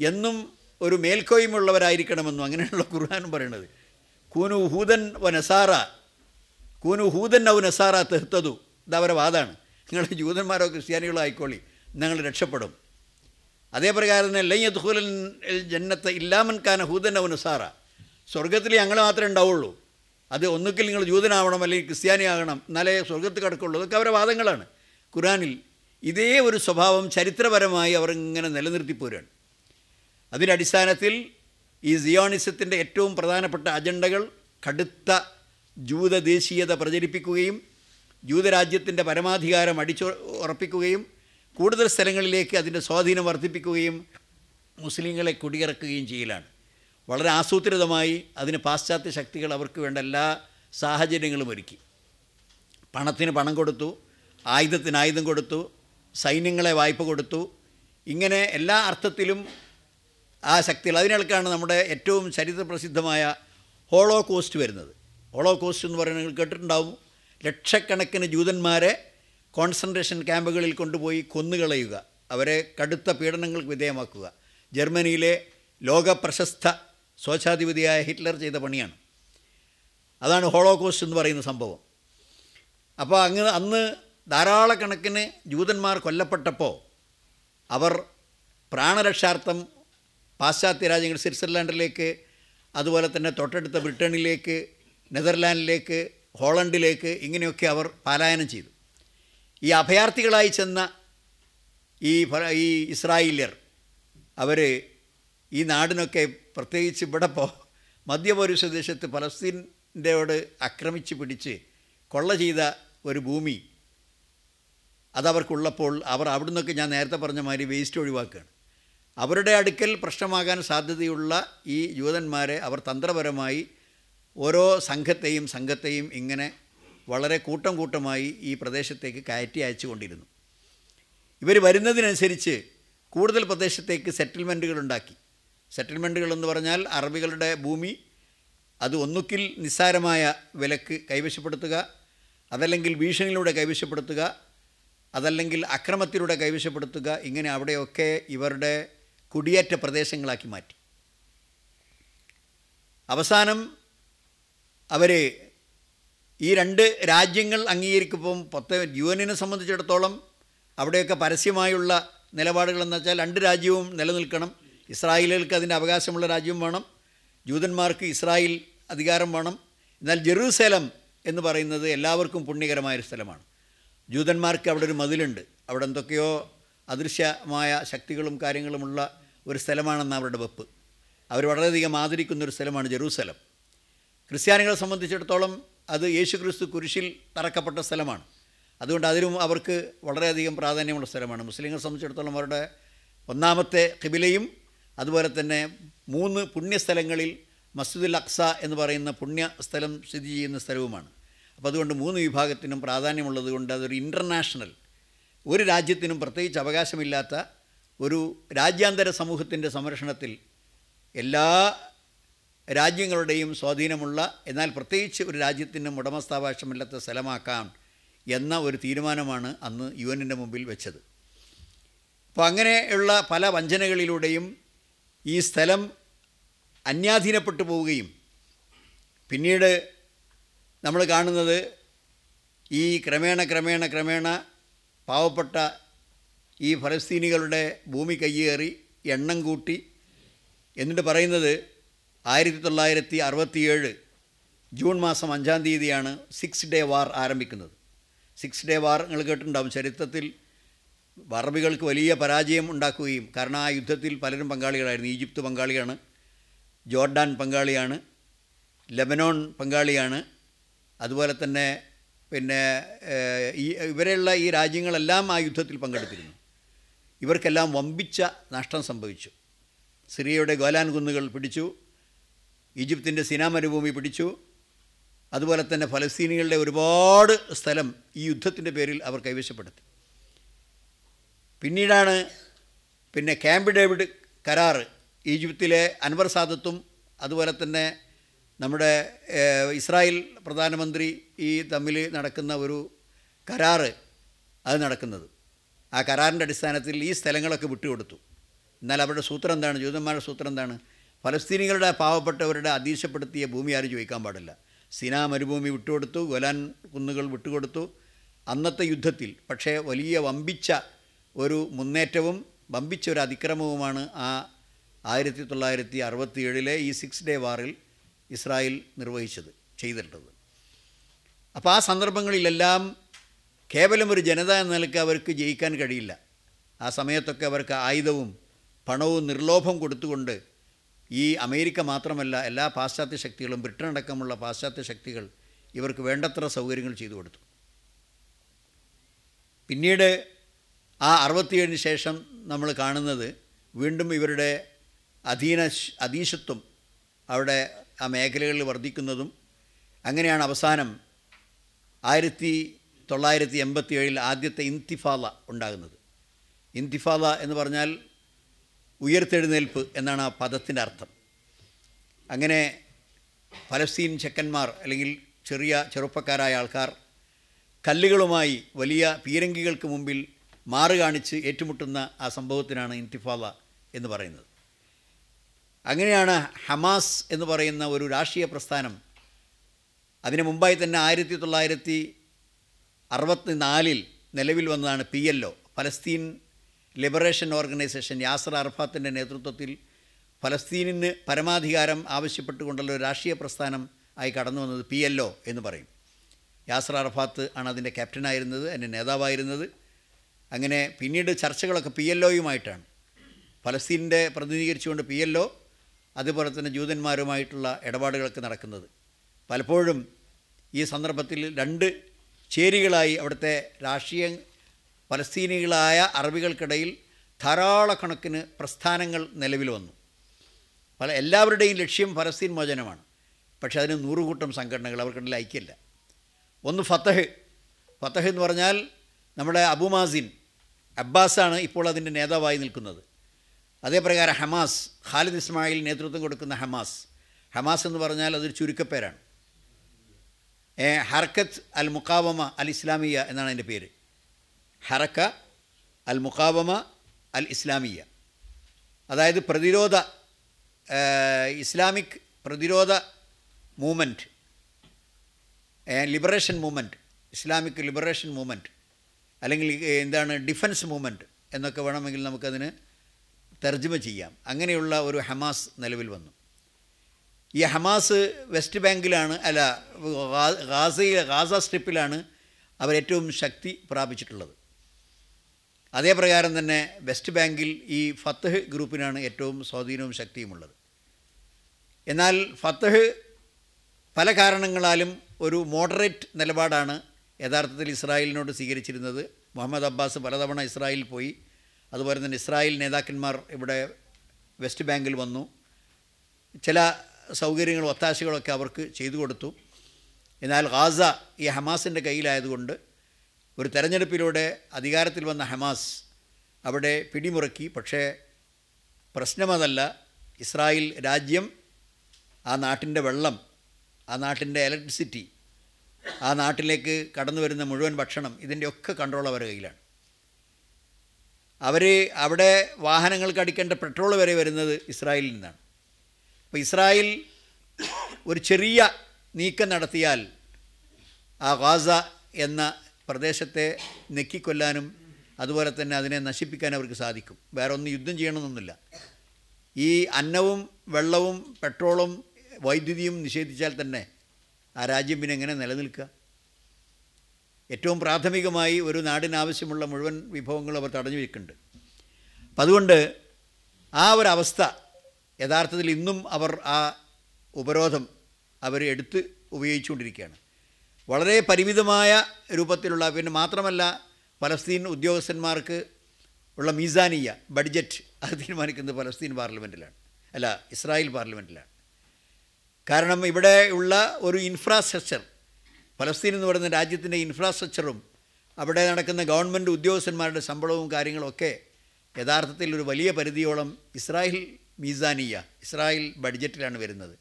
എന്നും ഒരു മേൽക്കോയ്മുള്ളവരായിരിക്കണമെന്നും അങ്ങനെയുള്ള ഖുർഹാനും പറയണത് കൂനു ഹൂതൻ വ നസാറ കൂനു ഹൂതൻ ഔ നസാറ തെഹ്ത്തതു ഇതവരെ വാദമാണ് നിങ്ങളുടെ ജൂതന്മാരോ ക്രിസ്ത്യാനികളോ ആയിക്കോളി ഞങ്ങൾ രക്ഷപ്പെടും അതേപ്രകാരം തന്നെ ലയ്യത് ഹൂലൻ ജന്നത്തെ ഇല്ലാമൻ കാന ഹൂദൻ അവനുസാറ സ്വർഗത്തിൽ ഞങ്ങൾ മാത്രമേ ഉണ്ടാവുള്ളൂ അത് ഒന്നുകിൽ നിങ്ങൾ ജൂതനാവണം അല്ലെങ്കിൽ ക്രിസ്ത്യാനി ആകണം എന്നാലേ സ്വർഗത്ത് കിടക്കുള്ളൂ അതൊക്കെ അവരുടെ വാദങ്ങളാണ് ഖുറാനിൽ ഇതേ ഒരു സ്വഭാവം ചരിത്രപരമായി അവർ ഇങ്ങനെ നിലനിർത്തിപ്പോരാണ് അതിൻ്റെ അടിസ്ഥാനത്തിൽ ഈ സിയോണിസത്തിൻ്റെ ഏറ്റവും പ്രധാനപ്പെട്ട അജണ്ടകൾ കടുത്ത ജൂതദേശീയത പ്രചരിപ്പിക്കുകയും ജൂതരാജ്യത്തിൻ്റെ പരമാധികാരം അടിച്ചു ഉറപ്പിക്കുകയും കൂടുതൽ സ്ഥലങ്ങളിലേക്ക് അതിൻ്റെ സ്വാധീനം വർദ്ധിപ്പിക്കുകയും മുസ്ലിങ്ങളെ കുടിയിറക്കുകയും ചെയ്യലാണ് വളരെ ആസൂത്രിതമായി അതിന് പാശ്ചാത്യ ശക്തികൾ അവർക്ക് വേണ്ട എല്ലാ സാഹചര്യങ്ങളും ഒരുക്കി പണത്തിന് പണം കൊടുത്തു ആയുധത്തിന് ആയുധം കൊടുത്തു സൈന്യങ്ങളെ വായ്പ കൊടുത്തു ഇങ്ങനെ എല്ലാ അർത്ഥത്തിലും ആ ശക്തികൾ അതിനിടക്കാണ് നമ്മുടെ ഏറ്റവും ചരിത്രപ്രസിദ്ധമായ ഹോളോ കോസ്റ്റ് വരുന്നത് ഹോളോ കോസ്റ്റ് എന്ന് പറയുന്നത് കേട്ടിട്ടുണ്ടാവും ലക്ഷക്കണക്കിന് ജൂതന്മാരെ കോൺസെൻട്രേഷൻ ക്യാമ്പുകളിൽ കൊണ്ടുപോയി കൊന്നുകളയുക അവരെ കടുത്ത പീഡനങ്ങൾക്ക് വിധേയമാക്കുക ജർമ്മനിയിലെ ലോക പ്രശസ്ത സ്വച്ഛാധിപതിയായ ഹിറ്റ്ലർ ചെയ്ത പണിയാണ് അതാണ് ഹോളോകോസ്റ്റ് എന്ന് പറയുന്ന സംഭവം അപ്പോൾ അങ്ങ് അന്ന് ധാരാളക്കണക്കിന് ജൂതന്മാർ കൊല്ലപ്പെട്ടപ്പോൾ അവർ പ്രാണരക്ഷാർത്ഥം പാശ്ചാത്യ രാജ്യങ്ങൾ സ്വിറ്റ്സർലാൻഡിലേക്ക് അതുപോലെ തന്നെ തൊട്ടടുത്ത ബ്രിട്ടനിലേക്ക് നെതർലാൻഡിലേക്ക് ഹോളണ്ടിലേക്ക് ഇങ്ങനെയൊക്കെ അവർ പലായനം ചെയ്തു ഈ അഭയാർത്ഥികളായി ചെന്ന ഈ ഈ ഇസ്രായേലിയർ അവർ ഈ നാടിനൊക്കെ പ്രത്യേകിച്ച് ഇവിടെ പോ മധ്യപൗരുഷദേശത്ത് പലസ്തീൻ്റെയോട് ആക്രമിച്ച് പിടിച്ച് കൊള്ള ചെയ്ത ഒരു ഭൂമി അതവർക്കുള്ളപ്പോൾ അവർ അവിടെ നിന്നൊക്കെ ഞാൻ നേരത്തെ പറഞ്ഞ മാതിരി വേസ്റ്റ് ഒഴിവാക്കുകയാണ് അവരുടെ അടുക്കൽ പ്രശ്നമാകാൻ സാധ്യതയുള്ള ഈ ജൂതന്മാരെ അവർ തന്ത്രപരമായി ഓരോ സംഘത്തെയും സംഘത്തെയും ഇങ്ങനെ വളരെ കൂട്ടം കൂട്ടമായി ഈ പ്രദേശത്തേക്ക് കയറ്റി അയച്ചുകൊണ്ടിരുന്നു ഇവർ വരുന്നതിനനുസരിച്ച് കൂടുതൽ പ്രദേശത്തേക്ക് സെറ്റിൽമെൻറ്റുകൾ ഉണ്ടാക്കി സെറ്റിൽമെൻറ്റുകൾ എന്ന് പറഞ്ഞാൽ അറബികളുടെ ഭൂമി അത് ഒന്നുകിൽ നിസ്സാരമായ വിലക്ക് കൈവശപ്പെടുത്തുക അതല്ലെങ്കിൽ ഭീഷണിയിലൂടെ കൈവശപ്പെടുത്തുക അതല്ലെങ്കിൽ അക്രമത്തിലൂടെ കൈവശപ്പെടുത്തുക ഇങ്ങനെ അവിടെയൊക്കെ ഇവരുടെ കുടിയേറ്റ പ്രദേശങ്ങളാക്കി മാറ്റി അവസാനം അവർ ഈ രണ്ട് രാജ്യങ്ങൾ അംഗീകരിക്കുമ്പം പത്ത് യു എനിനെ സംബന്ധിച്ചിടത്തോളം അവിടെയൊക്കെ പരസ്യമായുള്ള നിലപാടുകളെന്ന് വെച്ചാൽ രണ്ട് രാജ്യവും നിലനിൽക്കണം ഇസ്രായേലുകൾക്ക് അതിൻ്റെ അവകാശമുള്ള രാജ്യവും വേണം ജൂതന്മാർക്ക് ഇസ്രായേൽ അധികാരം വേണം എന്നാൽ ജെറൂസലം എന്ന് പറയുന്നത് എല്ലാവർക്കും പുണ്യകരമായൊരു സ്ഥലമാണ് ജൂതന്മാർക്ക് അവിടെ ഒരു മതിലുണ്ട് അവിടെ എന്തൊക്കെയോ അദൃശ്യമായ ശക്തികളും കാര്യങ്ങളുമുള്ള ഒരു സ്ഥലമാണെന്ന് അവരുടെ വെപ്പ് അവർ വളരെയധികം ആദരിക്കുന്ന ഒരു സ്ഥലമാണ് ജെറൂസലം ക്രിസ്ത്യാനികളെ സംബന്ധിച്ചിടത്തോളം അത് യേശുക്രിസ്തു കുരിശിൽ തറക്കപ്പെട്ട സ്ഥലമാണ് അതുകൊണ്ട് അതിനും അവർക്ക് വളരെയധികം പ്രാധാന്യമുള്ള സ്ഥലമാണ് മുസ്ലിങ്ങളെ സംബന്ധിച്ചിടത്തോളം അവരുടെ ഒന്നാമത്തെ കിബിലയും അതുപോലെ തന്നെ മൂന്ന് പുണ്യസ്ഥലങ്ങളിൽ മസ്ജിദുൽ അക്സ എന്ന് പറയുന്ന പുണ്യ സ്ഥലം സ്ഥിതി ചെയ്യുന്ന സ്ഥലവുമാണ് അപ്പോൾ അതുകൊണ്ട് മൂന്ന് വിഭാഗത്തിനും പ്രാധാന്യമുള്ളത് കൊണ്ട് അതൊരു ഇൻ്റർനാഷണൽ ഒരു രാജ്യത്തിനും പ്രത്യേകിച്ച് അവകാശമില്ലാത്ത ഒരു രാജ്യാന്തര സമൂഹത്തിൻ്റെ സംരക്ഷണത്തിൽ എല്ലാ രാജ്യങ്ങളുടെയും സ്വാധീനമുള്ള എന്നാൽ പ്രത്യേകിച്ച് ഒരു രാജ്യത്തിനും ഉടമസ്ഥാവകാശമില്ലാത്ത സ്ഥലമാക്കാം എന്ന ഒരു തീരുമാനമാണ് അന്ന് യു എന്നിൻ്റെ മുമ്പിൽ വെച്ചത് അപ്പോൾ അങ്ങനെയുള്ള പല വഞ്ചനകളിലൂടെയും ഈ സ്ഥലം അന്യാധീനപ്പെട്ടു പോവുകയും പിന്നീട് നമ്മൾ കാണുന്നത് ഈ ക്രമേണ ക്രമേണ ക്രമേണ പാവപ്പെട്ട ഈ ഫലസ്തീനികളുടെ ഭൂമി കയ്യേറി എണ്ണം കൂട്ടി എന്നിട്ട് പറയുന്നത് ആയിരത്തി തൊള്ളായിരത്തി അറുപത്തിയേഴ് ജൂൺ മാസം അഞ്ചാം തീയതിയാണ് സിക്സ് ഡേ വാർ ആരംഭിക്കുന്നത് സിക്സ് ഡേ വാർ നിങ്ങൾ കേട്ടിട്ടുണ്ടാവും ചരിത്രത്തിൽ അറബികൾക്ക് വലിയ പരാജയം ഉണ്ടാക്കുകയും കാരണം ആ യുദ്ധത്തിൽ പലരും പങ്കാളികളായിരുന്നു ഈജിപ്ത് പങ്കാളിയാണ് ജോർഡാൻ പങ്കാളിയാണ് ലെബനോൺ പങ്കാളിയാണ് അതുപോലെ തന്നെ പിന്നെ ഈ ഇവരെയുള്ള ഈ രാജ്യങ്ങളെല്ലാം ആ യുദ്ധത്തിൽ പങ്കെടുത്തിരുന്നു ഇവർക്കെല്ലാം വമ്പിച്ച നഷ്ടം സംഭവിച്ചു സിറിയയുടെ ഗോലാൻ കുന്നുകൾ പിടിച്ചു ഈജിപ്തിൻ്റെ സിനാ മരുഭൂമി പിടിച്ചു അതുപോലെ തന്നെ ഫലസ്തീനികളുടെ ഒരുപാട് സ്ഥലം ഈ യുദ്ധത്തിൻ്റെ പേരിൽ അവർ കൈവശപ്പെടുത്തി പിന്നീടാണ് പിന്നെ ക്യാമ്പ് ഡേവിഡ് കരാർ ഈജിപ്തിലെ അൻവർ സാദത്തും അതുപോലെ തന്നെ നമ്മുടെ ഇസ്രായേൽ പ്രധാനമന്ത്രി ഈ തമ്മിൽ നടക്കുന്ന ഒരു കരാറ് അത് നടക്കുന്നത് ആ കരാറിൻ്റെ അടിസ്ഥാനത്തിൽ ഈ സ്ഥലങ്ങളൊക്കെ വിട്ടുകൊടുത്തു എന്നാൽ അവരുടെ സൂത്രം എന്താണ് ജൂതന്മാരുടെ സൂത്രം എന്താണ് ഫലസ്തീനികളുടെ പാവപ്പെട്ടവരുടെ അതീശപ്പെടുത്തിയ ഭൂമി ആരും ചോദിക്കാൻ പാടില്ല സിനാ മരുഭൂമി വിട്ടുകൊടുത്തു ഗൊലാൻ കുന്നുകൾ വിട്ടുകൊടുത്തു അന്നത്തെ യുദ്ധത്തിൽ പക്ഷേ വലിയ വമ്പിച്ച ഒരു മുന്നേറ്റവും വമ്പിച്ച ഒരു അതിക്രമവുമാണ് ആ ആയിരത്തി തൊള്ളായിരത്തി അറുപത്തി ഏഴിലെ ഈ സിക്സ് ഡേ വാറിൽ ഇസ്രായേൽ നിർവഹിച്ചത് ചെയ്തിട്ടുള്ളത് അപ്പോൾ ആ സന്ദർഭങ്ങളിലെല്ലാം കേവലം ഒരു ജനത എന്ന നിലയ്ക്ക് അവർക്ക് ജയിക്കാൻ കഴിയില്ല ആ സമയത്തൊക്കെ അവർക്ക് ആയുധവും പണവും നിർലോഭം കൊടുത്തുകൊണ്ട് ഈ അമേരിക്ക മാത്രമല്ല എല്ലാ പാശ്ചാത്യ ശക്തികളും ബ്രിട്ടൻ അടക്കമുള്ള പാശ്ചാത്യ ശക്തികൾ ഇവർക്ക് വേണ്ടത്ര സൗകര്യങ്ങൾ ചെയ്തു കൊടുത്തു പിന്നീട് ആ അറുപത്തിയേഴിന് ശേഷം നമ്മൾ കാണുന്നത് വീണ്ടും ഇവരുടെ അധീന അധീശത്വം അവിടെ ആ മേഖലകളിൽ വർദ്ധിക്കുന്നതും അങ്ങനെയാണ് അവസാനം ആയിരത്തി തൊള്ളായിരത്തി എൺപത്തി ഏഴിൽ ആദ്യത്തെ ഇൻതിഫാല ഉണ്ടാകുന്നത് ഇൻതിഫാല എന്ന് പറഞ്ഞാൽ ഉയർത്തെഴുന്നേൽപ്പ് എന്നാണ് ആ പദത്തിൻ്റെ അർത്ഥം അങ്ങനെ പലസ്തീൻ ചെക്കന്മാർ അല്ലെങ്കിൽ ചെറിയ ചെറുപ്പക്കാരായ ആൾക്കാർ കല്ലുകളുമായി വലിയ പീരങ്കികൾക്ക് മുമ്പിൽ മാറ് കാണിച്ച് ഏറ്റുമുട്ടുന്ന ആ സംഭവത്തിനാണ് ഇൻതിഫാല എന്ന് പറയുന്നത് അങ്ങനെയാണ് ഹമാസ് എന്ന് പറയുന്ന ഒരു രാഷ്ട്രീയ പ്രസ്ഥാനം അതിന് മുമ്പായി തന്നെ ആയിരത്തി തൊള്ളായിരത്തി അറുപത്തി നാലിൽ നിലവിൽ വന്നതാണ് P L O Palestine liberation organisation Yasser അർഫാത്തിൻ്റെ നേതൃത്വത്തിൽ ഫലസ്തീനിന് പരമാധികാരം ആവശ്യപ്പെട്ടുകൊണ്ടുള്ള ഒരു രാഷ്ട്രീയ പ്രസ്ഥാനം ആയി കടന്നു വന്നത് പി എൽ ഒ എന്ന് പറയും യാസർ അറഫാത്ത് ആണ് അതിൻ്റെ ക്യാപ്റ്റനായിരുന്നത് അതിൻ്റെ നേതാവായിരുന്നത് അങ്ങനെ പിന്നീട് ചർച്ചകളൊക്കെ പി എൽ ഒയുമായിട്ടാണ് ഫലസ്തീനിൻ്റെ പ്രതിനിധീകരിച്ചുകൊണ്ട് പി എൽ ഒ അതുപോലെ തന്നെ ജൂതന്മാരുമായിട്ടുള്ള ഇടപാടുകളൊക്കെ നടക്കുന്നത് പലപ്പോഴും ഈ സന്ദർഭത്തിൽ രണ്ട് ചേരികളായി അവിടുത്തെ രാഷ്ട്രീയ പലസ്തീനികളായ അറബികൾക്കിടയിൽ ധാരാളക്കണക്കിന് പ്രസ്ഥാനങ്ങൾ നിലവിൽ വന്നു പല എല്ലാവരുടെയും ലക്ഷ്യം ഫലസ്തീൻ മോചനമാണ് പക്ഷേ അതിന് നൂറുകൂട്ടം സംഘടനകൾ അവർക്കിടയിൽ ഐക്യമില്ല ഒന്ന് ഫത്തഹ് ഫത്തഹ് എന്ന് പറഞ്ഞാൽ നമ്മുടെ അബുമാസിൻ അബ്ബാസാണ് ഇപ്പോൾ അതിൻ്റെ നേതാവായി നിൽക്കുന്നത് അതേപ്രകാരം ഹമാസ് ഖാലിദ് ഇസ്മായിൽ നേതൃത്വം കൊടുക്കുന്ന ഹമാസ് ഹമാസ് എന്ന് പറഞ്ഞാൽ അതൊരു ചുരുക്കപ്പേരാണ് ഹർക്കത്ത് അൽ മുക്കാവമ അൽ ഇസ്ലാമിയ എന്നാണ് അതിൻ്റെ പേര് ഹറക്ക അൽ മുഖാവമ അൽ ഇസ്ലാമിയ അതായത് പ്രതിരോധ ഇസ്ലാമിക് പ്രതിരോധ movement liberation movement Islamic liberation movement അല്ലെങ്കിൽ എന്താണ് ഡിഫൻസ് മൂമെൻറ്റ് എന്നൊക്കെ വേണമെങ്കിൽ നമുക്കതിന് തർജ്ജമ ചെയ്യാം അങ്ങനെയുള്ള ഒരു ഹമാസ് നിലവിൽ വന്നു ഈ ഹമാസ് വെസ്റ്റ് ബാങ്കിലാണ് അല്ല ഗാസയിലെ ഗാസ സ്ട്രിപ്പിലാണ് അവരേറ്റവും ശക്തി പ്രാപിച്ചിട്ടുള്ളത് അതേപ്രകാരം തന്നെ വെസ്റ്റ് ബാങ്കിൽ ഈ ഫത്തഹ് ഗ്രൂപ്പിനാണ് ഏറ്റവും സ്വാധീനവും ശക്തിയുമുള്ളത് എന്നാൽ ഫത്തഹ് പല കാരണങ്ങളാലും ഒരു മോഡറേറ്റ് നിലപാടാണ് യഥാർത്ഥത്തിൽ ഇസ്രായേലിനോട് സ്വീകരിച്ചിരുന്നത് മുഹമ്മദ് അബ്ബാസ് പലതവണ ഇസ്രായേലിൽ പോയി അതുപോലെ തന്നെ ഇസ്രായേൽ നേതാക്കന്മാർ ഇവിടെ വെസ്റ്റ് ബാങ്കിൽ വന്നു ചില സൗകര്യങ്ങളും ഒത്താശകളൊക്കെ അവർക്ക് ചെയ്തു കൊടുത്തു എന്നാൽ ഗാസ ഈ ഹമാസിൻ്റെ കയ്യിലായതുകൊണ്ട് ഒരു തെരഞ്ഞെടുപ്പിലൂടെ അധികാരത്തിൽ വന്ന ഹമാസ് അവിടെ പിടിമുറക്കി പക്ഷേ പ്രശ്നമതല്ല ഇസ്രായേൽ രാജ്യം ആ നാട്ടിൻ്റെ വെള്ളം ആ നാട്ടിൻ്റെ ഇലക്ട്രിസിറ്റി ആ നാട്ടിലേക്ക് കടന്നു വരുന്ന മുഴുവൻ ഭക്ഷണം ഇതിൻ്റെയൊക്കെ കൺട്രോൾ അവരുടെ കയ്യിലാണ് അവർ അവിടെ വാഹനങ്ങൾക്ക് അടിക്കേണ്ട പെട്രോൾ വരെ വരുന്നത് ഇസ്രായേലിൽ നിന്നാണ് അപ്പോൾ ഇസ്രായേൽ ഒരു ചെറിയ നീക്കം നടത്തിയാൽ ആ ഗാസ എന്ന പ്രദേശത്തെ നെക്കിക്കൊല്ലാനും അതുപോലെ തന്നെ അതിനെ നശിപ്പിക്കാൻ അവർക്ക് സാധിക്കും വേറെ ഒന്നും യുദ്ധം ചെയ്യണമെന്നൊന്നുമില്ല ഈ അന്നവും വെള്ളവും പെട്രോളും വൈദ്യുതിയും നിഷേധിച്ചാൽ തന്നെ ആ രാജ്യം പിന്നെ എങ്ങനെ നിലനിൽക്കുക ഏറ്റവും പ്രാഥമികമായി ഒരു നാടിനാവശ്യമുള്ള മുഴുവൻ വിഭവങ്ങളും അവർ തടഞ്ഞു വെക്കുന്നുണ്ട് അപ്പം അതുകൊണ്ട് ആ ഒരു അവസ്ഥ യഥാർത്ഥത്തിൽ ഇന്നും അവർ ആ ഉപരോധം അവർ എടുത്ത് ഉപയോഗിച്ചുകൊണ്ടിരിക്കുകയാണ് വളരെ പരിമിതമായ രൂപത്തിലുള്ള പിന്നെ മാത്രമല്ല പലസ്തീൻ ഉദ്യോഗസ്ഥന്മാർക്ക് ഉള്ള മീസാനിയ ബഡ്ജറ്റ് അത് തീരുമാനിക്കുന്നത് പലസ്തീൻ പാർലമെൻറ്റിലാണ് അല്ല ഇസ്രായേൽ പാർലമെൻറ്റിലാണ് കാരണം ഇവിടെ ഉള്ള ഒരു ഇൻഫ്രാസ്ട്രക്ചർ പലസ്തീൻ എന്ന് പറയുന്ന രാജ്യത്തിൻ്റെ ഇൻഫ്രാസ്ട്രക്ചറും അവിടെ നടക്കുന്ന ഗവൺമെൻറ് ഉദ്യോഗസ്ഥന്മാരുടെ ശമ്പളവും കാര്യങ്ങളൊക്കെ യഥാർത്ഥത്തിൽ ഒരു വലിയ പരിധിയോളം ഇസ്രായേൽ മീസാനിയ ഇസ്രായേൽ ബഡ്ജറ്റിലാണ് വരുന്നത്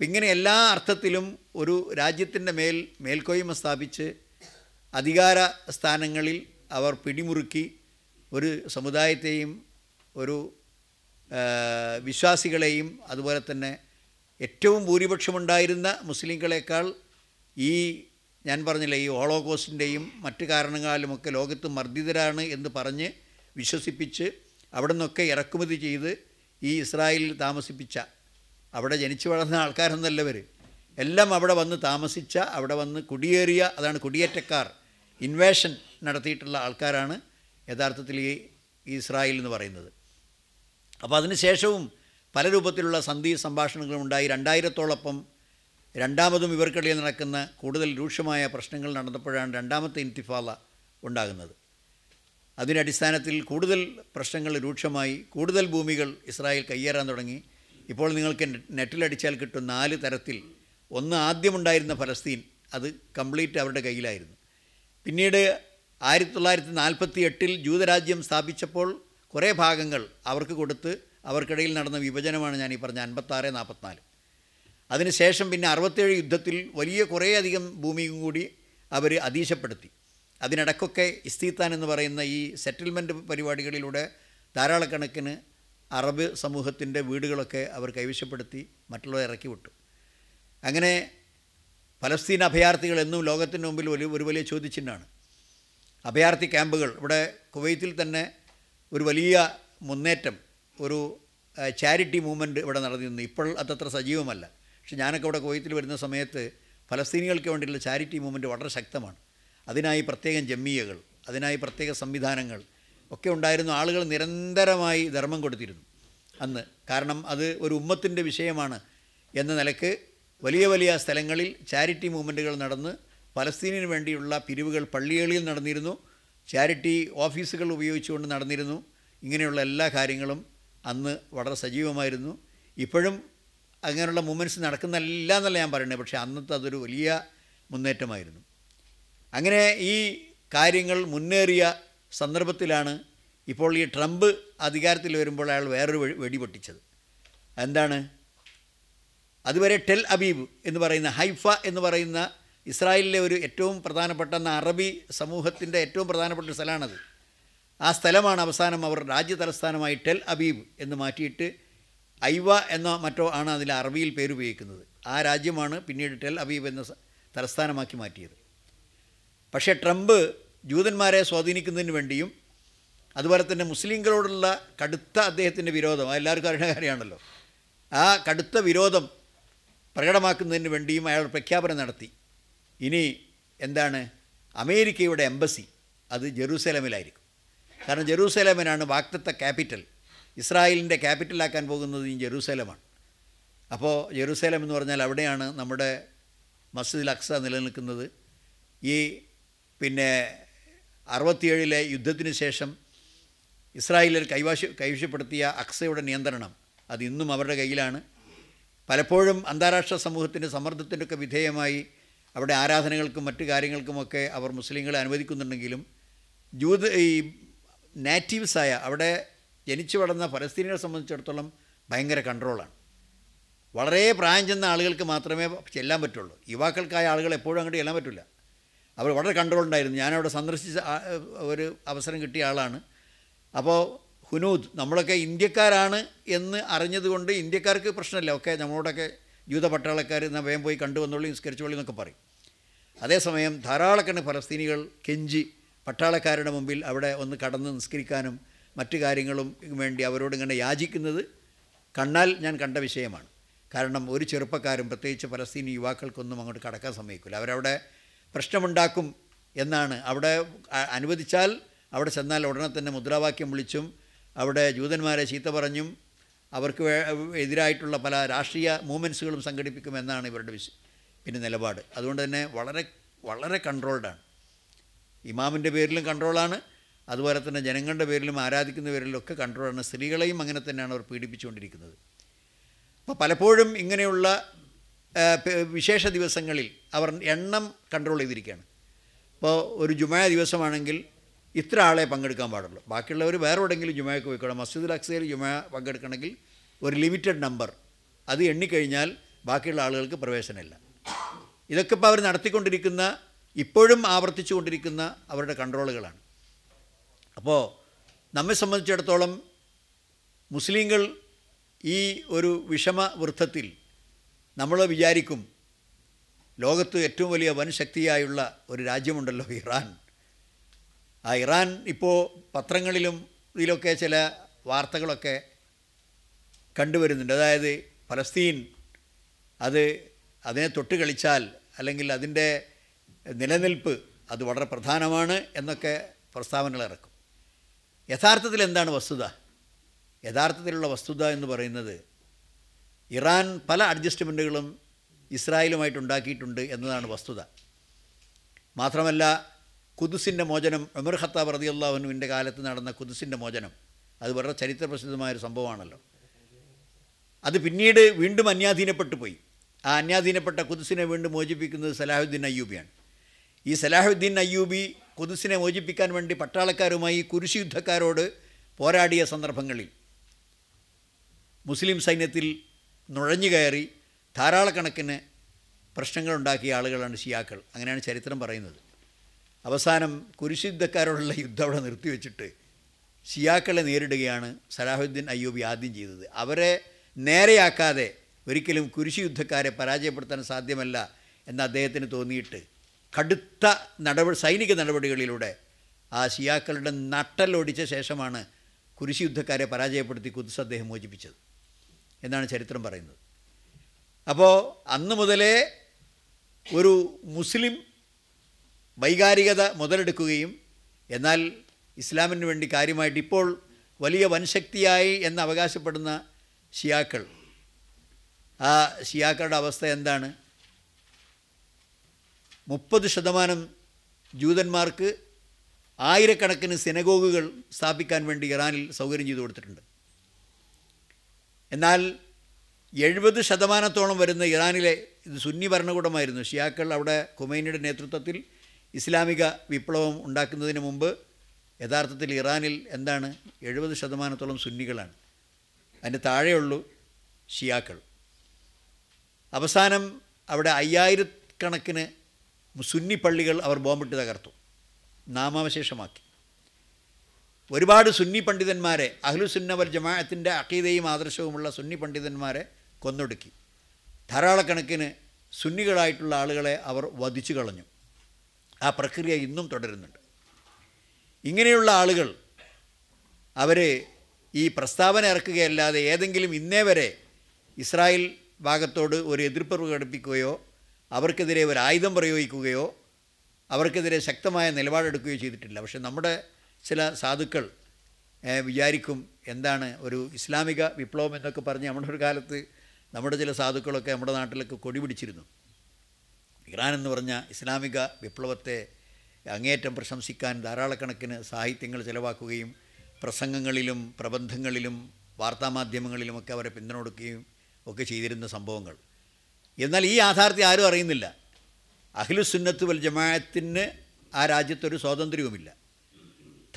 അപ്പം ഇങ്ങനെ എല്ലാ അർത്ഥത്തിലും ഒരു രാജ്യത്തിൻ്റെ മേൽ മേൽക്കോയ്മ സ്ഥാപിച്ച് അധികാര സ്ഥാനങ്ങളിൽ അവർ പിടിമുറുക്കി ഒരു സമുദായത്തെയും ഒരു വിശ്വാസികളെയും അതുപോലെ തന്നെ ഏറ്റവും ഭൂരിപക്ഷമുണ്ടായിരുന്ന മുസ്ലിങ്ങളെക്കാൾ ഈ ഞാൻ പറഞ്ഞില്ല ഈ ഹോളോകോസ്റ്റിൻ്റെയും മറ്റു കാരണങ്ങളിലുമൊക്കെ ലോകത്ത് മർദ്ദിതരാണ് എന്ന് പറഞ്ഞ് വിശ്വസിപ്പിച്ച് അവിടെ നിന്നൊക്കെ ഇറക്കുമതി ചെയ്ത് ഈ ഇസ്രായേലിൽ താമസിപ്പിച്ച അവിടെ ജനിച്ചു വളർന്ന ആൾക്കാരൊന്നല്ല ഇവർ എല്ലാം അവിടെ വന്ന് താമസിച്ച അവിടെ വന്ന് കുടിയേറിയ അതാണ് കുടിയേറ്റക്കാർ ഇൻവേഷൻ നടത്തിയിട്ടുള്ള ആൾക്കാരാണ് യഥാർത്ഥത്തിൽ ഈ ഇസ്രായേൽ എന്ന് പറയുന്നത് അപ്പോൾ അതിന് ശേഷവും പല രൂപത്തിലുള്ള സന്ധി സംഭാഷണങ്ങളും ഉണ്ടായി രണ്ടായിരത്തോളപ്പം രണ്ടാമതും ഇവർക്കിടയിൽ നടക്കുന്ന കൂടുതൽ രൂക്ഷമായ പ്രശ്നങ്ങൾ നടന്നപ്പോഴാണ് രണ്ടാമത്തെ ഇൻതിഫാല ഉണ്ടാകുന്നത് അതിൻ്റെ അടിസ്ഥാനത്തിൽ കൂടുതൽ പ്രശ്നങ്ങൾ രൂക്ഷമായി കൂടുതൽ ഭൂമികൾ ഇസ്രായേൽ കയ്യേറാൻ തുടങ്ങി ഇപ്പോൾ നിങ്ങൾക്ക് നെറ്റിലടിച്ചാൽ കിട്ടും നാല് തരത്തിൽ ഒന്ന് ആദ്യമുണ്ടായിരുന്ന ഫലസ്തീൻ അത് കംപ്ലീറ്റ് അവരുടെ കയ്യിലായിരുന്നു പിന്നീട് ആയിരത്തി തൊള്ളായിരത്തി നാൽപ്പത്തി എട്ടിൽ ജൂതരാജ്യം സ്ഥാപിച്ചപ്പോൾ കുറേ ഭാഗങ്ങൾ അവർക്ക് കൊടുത്ത് അവർക്കിടയിൽ നടന്ന വിഭജനമാണ് ഞാൻ ഈ പറഞ്ഞ അൻപത്താറ് നാൽപ്പത്തിനാല് അതിനുശേഷം പിന്നെ അറുപത്തേഴ് യുദ്ധത്തിൽ വലിയ കുറേയധികം ഭൂമിയും കൂടി അവർ അതീശപ്പെടുത്തി അതിനിടക്കൊക്കെ ഇസ്തീത്താൻ എന്ന് പറയുന്ന ഈ സെറ്റിൽമെൻറ്റ് പരിപാടികളിലൂടെ ധാരാളക്കണക്കിന് അറബ് സമൂഹത്തിൻ്റെ വീടുകളൊക്കെ അവർ കൈവശപ്പെടുത്തി മറ്റുള്ളവരെ ഇറക്കി വിട്ടു അങ്ങനെ പലസ്തീൻ അഭയാർത്ഥികൾ എന്നും ലോകത്തിന് മുമ്പിൽ വലിയ ഒരു വലിയ ചോദ്യചിഹ്നമാണ് അഭയാർത്ഥി ക്യാമ്പുകൾ ഇവിടെ കുവൈത്തിൽ തന്നെ ഒരു വലിയ മുന്നേറ്റം ഒരു ചാരിറ്റി മൂവ്മെൻറ്റ് ഇവിടെ നടന്നിരുന്നു ഇപ്പോൾ അതത്ര സജീവമല്ല പക്ഷെ ഞാനൊക്കെ ഇവിടെ കുവൈത്തിൽ വരുന്ന സമയത്ത് ഫലസ്തീനികൾക്ക് വേണ്ടിയുള്ള ചാരിറ്റി മൂവ്മെൻറ്റ് വളരെ ശക്തമാണ് അതിനായി പ്രത്യേകം ജമ്മിയകൾ അതിനായി പ്രത്യേക സംവിധാനങ്ങൾ ഒക്കെ ഉണ്ടായിരുന്നു ആളുകൾ നിരന്തരമായി ധർമ്മം കൊടുത്തിരുന്നു അന്ന് കാരണം അത് ഒരു ഉമ്മത്തിൻ്റെ വിഷയമാണ് എന്ന നിലക്ക് വലിയ വലിയ സ്ഥലങ്ങളിൽ ചാരിറ്റി മൂവ്മെൻറ്റുകൾ നടന്ന് ഫലസ്തീനിന് വേണ്ടിയുള്ള പിരിവുകൾ പള്ളികളിൽ നടന്നിരുന്നു ചാരിറ്റി ഓഫീസുകൾ ഉപയോഗിച്ചുകൊണ്ട് നടന്നിരുന്നു ഇങ്ങനെയുള്ള എല്ലാ കാര്യങ്ങളും അന്ന് വളരെ സജീവമായിരുന്നു ഇപ്പോഴും അങ്ങനെയുള്ള മൂവ്മെൻറ്റ്സ് നടക്കുന്നില്ല എന്നല്ല ഞാൻ പറയുന്നത് പക്ഷേ അന്നത്തെ അതൊരു വലിയ മുന്നേറ്റമായിരുന്നു അങ്ങനെ ഈ കാര്യങ്ങൾ മുന്നേറിയ സന്ദർഭത്തിലാണ് ഇപ്പോൾ ഈ ട്രംപ് അധികാരത്തിൽ വരുമ്പോൾ അയാൾ വേറൊരു വെടി പൊട്ടിച്ചത് എന്താണ് അതുവരെ ടെൽ അബീബ് എന്ന് പറയുന്ന ഹൈഫ എന്ന് പറയുന്ന ഇസ്രായേലിലെ ഒരു ഏറ്റവും പ്രധാനപ്പെട്ട അറബി സമൂഹത്തിൻ്റെ ഏറ്റവും പ്രധാനപ്പെട്ട സ്ഥലമാണത് ആ സ്ഥലമാണ് അവസാനം അവർ രാജ്യ തലസ്ഥാനമായി ടെൽ അബീബ് എന്ന് മാറ്റിയിട്ട് ഐവ എന്ന മറ്റോ ആണ് അതിൽ അറബിയിൽ പേരുപയോഗിക്കുന്നത് ആ രാജ്യമാണ് പിന്നീട് ടെൽ അബീബ് എന്ന തലസ്ഥാനമാക്കി മാറ്റിയത് പക്ഷേ ട്രംപ് ജൂതന്മാരെ സ്വാധീനിക്കുന്നതിന് വേണ്ടിയും അതുപോലെ തന്നെ മുസ്ലിങ്ങളോടുള്ള കടുത്ത അദ്ദേഹത്തിൻ്റെ വിരോധം എല്ലാവർക്കും അറിയുന്ന കാര്യമാണല്ലോ ആ കടുത്ത വിരോധം പ്രകടമാക്കുന്നതിന് വേണ്ടിയും അയാൾ പ്രഖ്യാപനം നടത്തി ഇനി എന്താണ് അമേരിക്കയുടെ എംബസി അത് ജെറൂസലമിലായിരിക്കും കാരണം ജെറൂസലമിനാണ് വാക്തത്വ ക്യാപിറ്റൽ ഇസ്രായേലിൻ്റെ ക്യാപിറ്റലാക്കാൻ പോകുന്നത് ഈ ജെറൂസലമാണ് അപ്പോൾ ജെറൂസലം എന്ന് പറഞ്ഞാൽ അവിടെയാണ് നമ്മുടെ മസ്ജിദ് അക്സ നിലനിൽക്കുന്നത് ഈ പിന്നെ അറുപത്തിയേഴിലെ യുദ്ധത്തിനു ശേഷം ഇസ്രായേലിൽ കൈവാശ കൈവശപ്പെടുത്തിയ അക്സയുടെ നിയന്ത്രണം അത് ഇന്നും അവരുടെ കയ്യിലാണ് പലപ്പോഴും അന്താരാഷ്ട്ര സമൂഹത്തിൻ്റെ സമ്മർദ്ദത്തിൻ്റെയൊക്കെ വിധേയമായി അവിടെ ആരാധനകൾക്കും മറ്റു കാര്യങ്ങൾക്കുമൊക്കെ അവർ മുസ്ലിങ്ങളെ അനുവദിക്കുന്നുണ്ടെങ്കിലും ജൂത് ഈ നാറ്റീവ്സായ അവിടെ ജനിച്ചു വളർന്ന പലസ്തീനികളെ സംബന്ധിച്ചിടത്തോളം ഭയങ്കര കൺട്രോളാണ് വളരെ പ്രായം ചെന്ന ആളുകൾക്ക് മാത്രമേ ചെല്ലാൻ പറ്റുള്ളൂ യുവാക്കൾക്കായ ആളുകൾ എപ്പോഴും അങ്ങോട്ട് ചെല്ലാൻ പറ്റില്ല അവർ വളരെ കണ്ട്രോളുണ്ടായിരുന്നു ഉണ്ടായിരുന്നു ഞാനവിടെ സന്ദർശിച്ച ഒരു അവസരം കിട്ടിയ ആളാണ് അപ്പോൾ ഹുനൂദ് നമ്മളൊക്കെ ഇന്ത്യക്കാരാണ് എന്ന് അറിഞ്ഞതുകൊണ്ട് ഇന്ത്യക്കാർക്ക് പ്രശ്നമില്ല ഒക്കെ നമ്മളോടൊക്കെ ജൂത പട്ടാളക്കാർ എന്നാൽ വേഗം പോയി കണ്ടുവന്നുള്ളൂ നിസ്കരിച്ചുള്ളൂ എന്നൊക്കെ പറയും അതേസമയം ധാരാളക്കണ് ഫലസ്തീനികൾ കെഞ്ചി പട്ടാളക്കാരുടെ മുമ്പിൽ അവിടെ ഒന്ന് കടന്ന് നിസ്കരിക്കാനും മറ്റു കാര്യങ്ങളും വേണ്ടി അവരോട് ഇങ്ങനെ യാചിക്കുന്നത് കണ്ണാൽ ഞാൻ കണ്ട വിഷയമാണ് കാരണം ഒരു ചെറുപ്പക്കാരും പ്രത്യേകിച്ച് ഫലസ്തീനി യുവാക്കൾക്കൊന്നും അങ്ങോട്ട് കടക്കാൻ സമ്മതിക്കില്ല അവരവിടെ പ്രശ്നമുണ്ടാക്കും എന്നാണ് അവിടെ അനുവദിച്ചാൽ അവിടെ ചെന്നാൽ ഉടനെ തന്നെ മുദ്രാവാക്യം വിളിച്ചും അവിടെ ജൂതന്മാരെ ചീത്ത പറഞ്ഞും അവർക്ക് എതിരായിട്ടുള്ള പല രാഷ്ട്രീയ മൂവ്മെൻറ്റ്സുകളും സംഘടിപ്പിക്കുമെന്നാണ് ഇവരുടെ വിശ് പിന്നെ നിലപാട് അതുകൊണ്ട് തന്നെ വളരെ വളരെ കൺട്രോൾഡാണ് ഇമാമിൻ്റെ പേരിലും കൺട്രോളാണ് അതുപോലെ തന്നെ ജനങ്ങളുടെ പേരിലും ആരാധിക്കുന്ന പേരിലൊക്കെ കൺട്രോളാണ് സ്ത്രീകളെയും അങ്ങനെ തന്നെയാണ് അവർ പീഡിപ്പിച്ചുകൊണ്ടിരിക്കുന്നത് അപ്പോൾ പലപ്പോഴും ഇങ്ങനെയുള്ള വിശേഷ ദിവസങ്ങളിൽ അവർ എണ്ണം കൺട്രോൾ ചെയ്തിരിക്കുകയാണ് ഇപ്പോൾ ഒരു ജുമായ ദിവസമാണെങ്കിൽ ഇത്ര ആളെ പങ്കെടുക്കാൻ പാടുള്ളൂ ബാക്കിയുള്ളവർ വേറെ എവിടെയെങ്കിലും ജുമയക്ക് പോയിക്കോളാം മസ്ജിദുൽ അക്സയിൽ ജുമായ പങ്കെടുക്കണമെങ്കിൽ ഒരു ലിമിറ്റഡ് നമ്പർ അത് എണ്ണിക്കഴിഞ്ഞാൽ ബാക്കിയുള്ള ആളുകൾക്ക് പ്രവേശനമില്ല ഇതൊക്കെ ഇപ്പോൾ അവർ നടത്തിക്കൊണ്ടിരിക്കുന്ന ഇപ്പോഴും ആവർത്തിച്ചു കൊണ്ടിരിക്കുന്ന അവരുടെ കൺട്രോളുകളാണ് അപ്പോൾ നമ്മെ സംബന്ധിച്ചിടത്തോളം മുസ്ലിങ്ങൾ ഈ ഒരു വിഷമ വൃത്തത്തിൽ നമ്മൾ വിചാരിക്കും ലോകത്ത് ഏറ്റവും വലിയ വൻശക്തിയായുള്ള ഒരു രാജ്യമുണ്ടല്ലോ ഇറാൻ ആ ഇറാൻ ഇപ്പോൾ പത്രങ്ങളിലും ഇതിലൊക്കെ ചില വാർത്തകളൊക്കെ കണ്ടുവരുന്നുണ്ട് അതായത് ഫലസ്തീൻ അത് അതിനെ തൊട്ട് കളിച്ചാൽ അല്ലെങ്കിൽ അതിൻ്റെ നിലനിൽപ്പ് അത് വളരെ പ്രധാനമാണ് എന്നൊക്കെ പ്രസ്താവനകൾ ഇറക്കും യഥാർത്ഥത്തിൽ എന്താണ് വസ്തുത യഥാർത്ഥത്തിലുള്ള വസ്തുത എന്ന് പറയുന്നത് ഇറാൻ പല അഡ്ജസ്റ്റ്മെൻറ്റുകളും ഇസ്രായേലുമായിട്ട് ഉണ്ടാക്കിയിട്ടുണ്ട് എന്നതാണ് വസ്തുത മാത്രമല്ല കുതുസിൻ്റെ മോചനം ഉമർ ഖത്താബ് റതി അള്ളാഹുനുവിൻ്റെ കാലത്ത് നടന്ന കുതുസിൻ്റെ മോചനം അത് വളരെ ചരിത്രപ്രസിദ്ധമായൊരു സംഭവമാണല്ലോ അത് പിന്നീട് വീണ്ടും അന്യാധീനപ്പെട്ടു പോയി ആ അന്യാധീനപ്പെട്ട കുതുസിനെ വീണ്ടും മോചിപ്പിക്കുന്നത് സലാഹുദ്ദീൻ അയ്യൂബിയാണ് ഈ സലാഹുദ്ദീൻ അയ്യൂബി കുതുസിനെ മോചിപ്പിക്കാൻ വേണ്ടി പട്ടാളക്കാരുമായി കുരിശുയുദ്ധക്കാരോട് പോരാടിയ സന്ദർഭങ്ങളിൽ മുസ്ലിം സൈന്യത്തിൽ നുഴഞ്ഞു കയറി ധാരാളക്കണക്കിന് പ്രശ്നങ്ങളുണ്ടാക്കിയ ആളുകളാണ് ഷിയാക്കൾ അങ്ങനെയാണ് ചരിത്രം പറയുന്നത് അവസാനം കുരിശുദ്ധക്കാരോടുള്ള യുദ്ധം അവിടെ നിർത്തിവെച്ചിട്ട് ഷിയാക്കളെ നേരിടുകയാണ് സലാഹുദ്ദീൻ അയ്യൂബി ആദ്യം ചെയ്തത് അവരെ നേരെയാക്കാതെ ഒരിക്കലും യുദ്ധക്കാരെ പരാജയപ്പെടുത്താൻ സാധ്യമല്ല എന്ന് അദ്ദേഹത്തിന് തോന്നിയിട്ട് കടുത്ത നടപടി സൈനിക നടപടികളിലൂടെ ആ ഷിയാക്കളുടെ നട്ടലൊടിച്ച ശേഷമാണ് യുദ്ധക്കാരെ പരാജയപ്പെടുത്തി കുതിസ് അദ്ദേഹം മോചിപ്പിച്ചത് എന്നാണ് ചരിത്രം പറയുന്നത് അപ്പോൾ അന്ന് മുതലേ ഒരു മുസ്ലിം വൈകാരികത മുതലെടുക്കുകയും എന്നാൽ ഇസ്ലാമിന് വേണ്ടി കാര്യമായിട്ട് ഇപ്പോൾ വലിയ വൻശക്തിയായി എന്ന് അവകാശപ്പെടുന്ന ഷിയാക്കൾ ആ ഷിയാക്കളുടെ അവസ്ഥ എന്താണ് മുപ്പത് ശതമാനം ജൂതന്മാർക്ക് ആയിരക്കണക്കിന് സിനഗോഗുകൾ സ്ഥാപിക്കാൻ വേണ്ടി ഇറാനിൽ സൗകര്യം ചെയ്തു കൊടുത്തിട്ടുണ്ട് എന്നാൽ എഴുപത് ശതമാനത്തോളം വരുന്ന ഇറാനിലെ ഇത് സുന്നി ഭരണകൂടമായിരുന്നു ഷിയാക്കൾ അവിടെ ഖുമൈനിയുടെ നേതൃത്വത്തിൽ ഇസ്ലാമിക വിപ്ലവം ഉണ്ടാക്കുന്നതിന് മുമ്പ് യഥാർത്ഥത്തിൽ ഇറാനിൽ എന്താണ് എഴുപത് ശതമാനത്തോളം സുന്നികളാണ് അതിൻ്റെ താഴെയുള്ളൂ ഷിയാക്കൾ അവസാനം അവിടെ അയ്യായിരക്കണക്കിന് സുന്നി പള്ളികൾ അവർ ബോംബിട്ട് തകർത്തു നാമാവശേഷമാക്കി ഒരുപാട് സുന്നി പണ്ഡിതന്മാരെ അഹ്ലുസുന്നവൽ ജമാഅത്തിൻ്റെ അക്കീതയും ആദർശവുമുള്ള സുന്നി പണ്ഡിതന്മാരെ കൊന്നൊടുക്കി ധാരാളക്കണക്കിന് സുന്നികളായിട്ടുള്ള ആളുകളെ അവർ വധിച്ചു കളഞ്ഞു ആ പ്രക്രിയ ഇന്നും തുടരുന്നുണ്ട് ഇങ്ങനെയുള്ള ആളുകൾ അവർ ഈ പ്രസ്താവന ഇറക്കുകയല്ലാതെ ഏതെങ്കിലും ഇന്നേ വരെ ഇസ്രായേൽ ഭാഗത്തോട് ഒരു എതിർപ്പ് പ്രകടിപ്പിക്കുകയോ അവർക്കെതിരെ ഒരു ആയുധം പ്രയോഗിക്കുകയോ അവർക്കെതിരെ ശക്തമായ നിലപാടെടുക്കുകയോ ചെയ്തിട്ടില്ല പക്ഷേ നമ്മുടെ ചില സാധുക്കൾ വിചാരിക്കും എന്താണ് ഒരു ഇസ്ലാമിക വിപ്ലവം എന്നൊക്കെ പറഞ്ഞ് നമ്മുടെ ഒരു കാലത്ത് നമ്മുടെ ചില സാധുക്കളൊക്കെ നമ്മുടെ നാട്ടിലൊക്കെ കൊടി പിടിച്ചിരുന്നു ഇറാൻ എന്ന് പറഞ്ഞ ഇസ്ലാമിക വിപ്ലവത്തെ അങ്ങേയറ്റം പ്രശംസിക്കാൻ ധാരാളക്കണക്കിന് സാഹിത്യങ്ങൾ ചിലവാക്കുകയും പ്രസംഗങ്ങളിലും പ്രബന്ധങ്ങളിലും വാർത്താമാധ്യമങ്ങളിലുമൊക്കെ അവരെ പിന്തുണ കൊടുക്കുകയും ഒക്കെ ചെയ്തിരുന്ന സംഭവങ്ങൾ എന്നാൽ ഈ യാഥാർത്ഥ്യം ആരും അറിയുന്നില്ല അഖിലുസുന്നത്ത് വൽ ജമാഅത്തിന് ആ രാജ്യത്തൊരു സ്വാതന്ത്ര്യവുമില്ല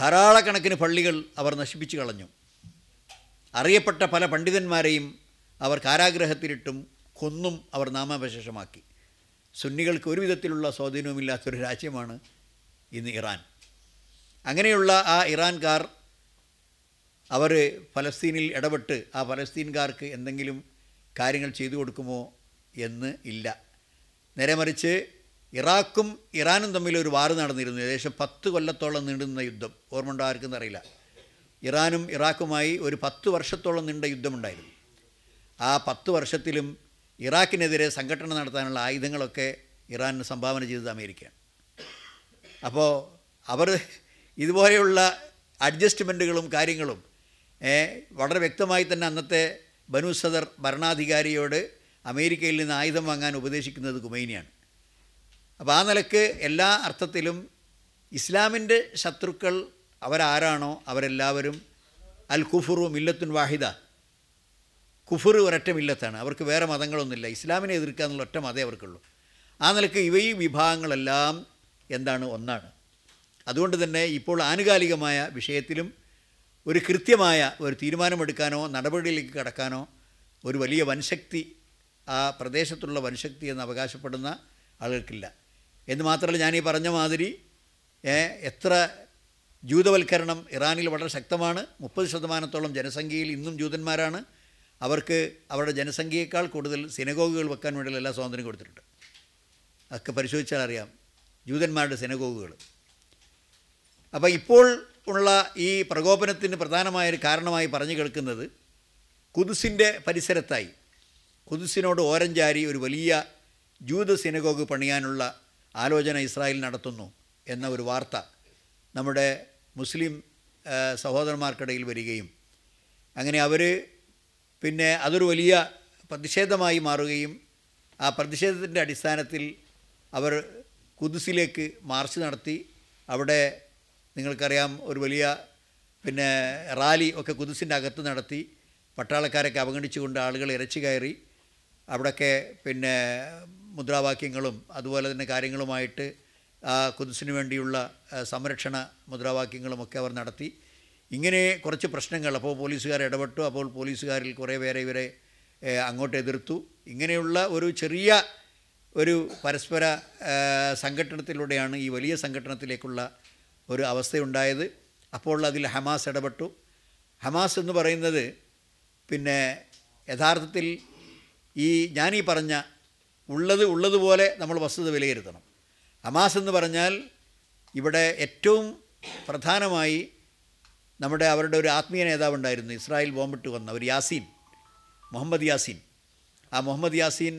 ധാരാളക്കണക്കിന് പള്ളികൾ അവർ നശിപ്പിച്ചു കളഞ്ഞു അറിയപ്പെട്ട പല പണ്ഡിതന്മാരെയും അവർ കാരാഗ്രഹത്തിലിട്ടും കൊന്നും അവർ നാമാവശേഷമാക്കി സുന്നികൾക്ക് ഒരു വിധത്തിലുള്ള സ്വാധീനവുമില്ലാത്തൊരു രാജ്യമാണ് ഇന്ന് ഇറാൻ അങ്ങനെയുള്ള ആ ഇറാൻകാർ അവർ ഫലസ്തീനിൽ ഇടപെട്ട് ആ ഫലസ്തീൻകാർക്ക് എന്തെങ്കിലും കാര്യങ്ങൾ ചെയ്തു കൊടുക്കുമോ എന്ന് ഇല്ല നേരെ മറിച്ച് ഇറാഖും ഇറാനും തമ്മിൽ ഒരു വാർ നടന്നിരുന്നു ഏകദേശം പത്ത് കൊല്ലത്തോളം നീണ്ടുന്ന യുദ്ധം ഓർമ്മയുണ്ടോ ആർക്കും അറിയില്ല ഇറാനും ഇറാഖുമായി ഒരു പത്ത് വർഷത്തോളം നീണ്ട യുദ്ധമുണ്ടായിരുന്നു ആ പത്ത് വർഷത്തിലും ഇറാഖിനെതിരെ സംഘടന നടത്താനുള്ള ആയുധങ്ങളൊക്കെ ഇറാനിന് സംഭാവന ചെയ്തത് അമേരിക്കയാണ് അപ്പോൾ അവർ ഇതുപോലെയുള്ള അഡ്ജസ്റ്റ്മെൻറ്റുകളും കാര്യങ്ങളും വളരെ വ്യക്തമായി തന്നെ അന്നത്തെ ബനു സദർ ഭരണാധികാരിയോട് അമേരിക്കയിൽ നിന്ന് ആയുധം വാങ്ങാൻ ഉപദേശിക്കുന്നത് കുമൈനിയാണ് അപ്പോൾ ആ നിലക്ക് എല്ലാ അർത്ഥത്തിലും ഇസ്ലാമിൻ്റെ ശത്രുക്കൾ അവരാരാണോ അവരെല്ലാവരും അൽ കുഫുറു മില്ലത്തുൻ വാഹിദ കുഫുർ ഒരൊറ്റ മില്ലത്താണ് അവർക്ക് വേറെ മതങ്ങളൊന്നുമില്ല ഇസ്ലാമിനെ എതിർക്കുക എന്നുള്ള ഒറ്റ മതേ അവർക്കുള്ളൂ ആ നിലക്ക് ഇവ ഈ വിഭാഗങ്ങളെല്ലാം എന്താണ് ഒന്നാണ് അതുകൊണ്ട് തന്നെ ഇപ്പോൾ ആനുകാലികമായ വിഷയത്തിലും ഒരു കൃത്യമായ ഒരു തീരുമാനമെടുക്കാനോ നടപടിയിലേക്ക് കടക്കാനോ ഒരു വലിയ വൻശക്തി ആ പ്രദേശത്തുള്ള വൻശക്തി എന്ന് അവകാശപ്പെടുന്ന ആളുകൾക്കില്ല എന്ന് മാത്രമല്ല ഞാൻ ഈ പറഞ്ഞ മാതിരി എത്ര ജൂതവൽക്കരണം ഇറാനിൽ വളരെ ശക്തമാണ് മുപ്പത് ശതമാനത്തോളം ജനസംഖ്യയിൽ ഇന്നും ജൂതന്മാരാണ് അവർക്ക് അവരുടെ ജനസംഖ്യയേക്കാൾ കൂടുതൽ സിനഗോഗുകൾ വെക്കാൻ വേണ്ടിയുള്ള എല്ലാ സ്വാതന്ത്ര്യം കൊടുത്തിട്ടുണ്ട് അതൊക്കെ പരിശോധിച്ചാൽ അറിയാം ജൂതന്മാരുടെ സിനഗോഗുകൾ അപ്പോൾ ഇപ്പോൾ ഉള്ള ഈ പ്രകോപനത്തിന് പ്രധാനമായൊരു കാരണമായി പറഞ്ഞു കേൾക്കുന്നത് കുതിസിൻ്റെ പരിസരത്തായി കുതിസിനോട് ഓരഞ്ചാരി ഒരു വലിയ ജൂത സിനഗോഗ് പണിയാനുള്ള ആലോചന ഇസ്രായേൽ നടത്തുന്നു എന്ന ഒരു വാർത്ത നമ്മുടെ മുസ്ലിം സഹോദരന്മാർക്കിടയിൽ വരികയും അങ്ങനെ അവർ പിന്നെ അതൊരു വലിയ പ്രതിഷേധമായി മാറുകയും ആ പ്രതിഷേധത്തിൻ്റെ അടിസ്ഥാനത്തിൽ അവർ കുതിസിലേക്ക് മാർച്ച് നടത്തി അവിടെ നിങ്ങൾക്കറിയാം ഒരു വലിയ പിന്നെ റാലി ഒക്കെ കുതിസിൻ്റെ അകത്ത് നടത്തി പട്ടാളക്കാരൊക്കെ അവഗണിച്ചുകൊണ്ട് ആളുകൾ ഇരച്ചു കയറി അവിടെയൊക്കെ പിന്നെ മുദ്രാവാക്യങ്ങളും അതുപോലെ തന്നെ കാര്യങ്ങളുമായിട്ട് ആ കുതിസിന് വേണ്ടിയുള്ള സംരക്ഷണ മുദ്രാവാക്യങ്ങളുമൊക്കെ അവർ നടത്തി ഇങ്ങനെ കുറച്ച് പ്രശ്നങ്ങൾ അപ്പോൾ പോലീസുകാർ ഇടപെട്ടു അപ്പോൾ പോലീസുകാരിൽ കുറേ പേരെ ഇവരെ അങ്ങോട്ട് എതിർത്തു ഇങ്ങനെയുള്ള ഒരു ചെറിയ ഒരു പരസ്പര സംഘടനത്തിലൂടെയാണ് ഈ വലിയ സംഘടനത്തിലേക്കുള്ള ഒരു അവസ്ഥയുണ്ടായത് അപ്പോൾ അതിൽ ഹമാസ് ഇടപെട്ടു ഹമാസ് എന്ന് പറയുന്നത് പിന്നെ യഥാർത്ഥത്തിൽ ഈ ഞാനീ പറഞ്ഞ ഉള്ളത് ഉള്ളതുപോലെ നമ്മൾ വസ്തുത വിലയിരുത്തണം അമാസ് എന്ന് പറഞ്ഞാൽ ഇവിടെ ഏറ്റവും പ്രധാനമായി നമ്മുടെ അവരുടെ ഒരു ആത്മീയ നേതാവുണ്ടായിരുന്നു ഇസ്രായേൽ ബോംബിട്ട് വന്ന ഒരു യാസീൻ മുഹമ്മദ് യാസീൻ ആ മുഹമ്മദ് യാസീൻ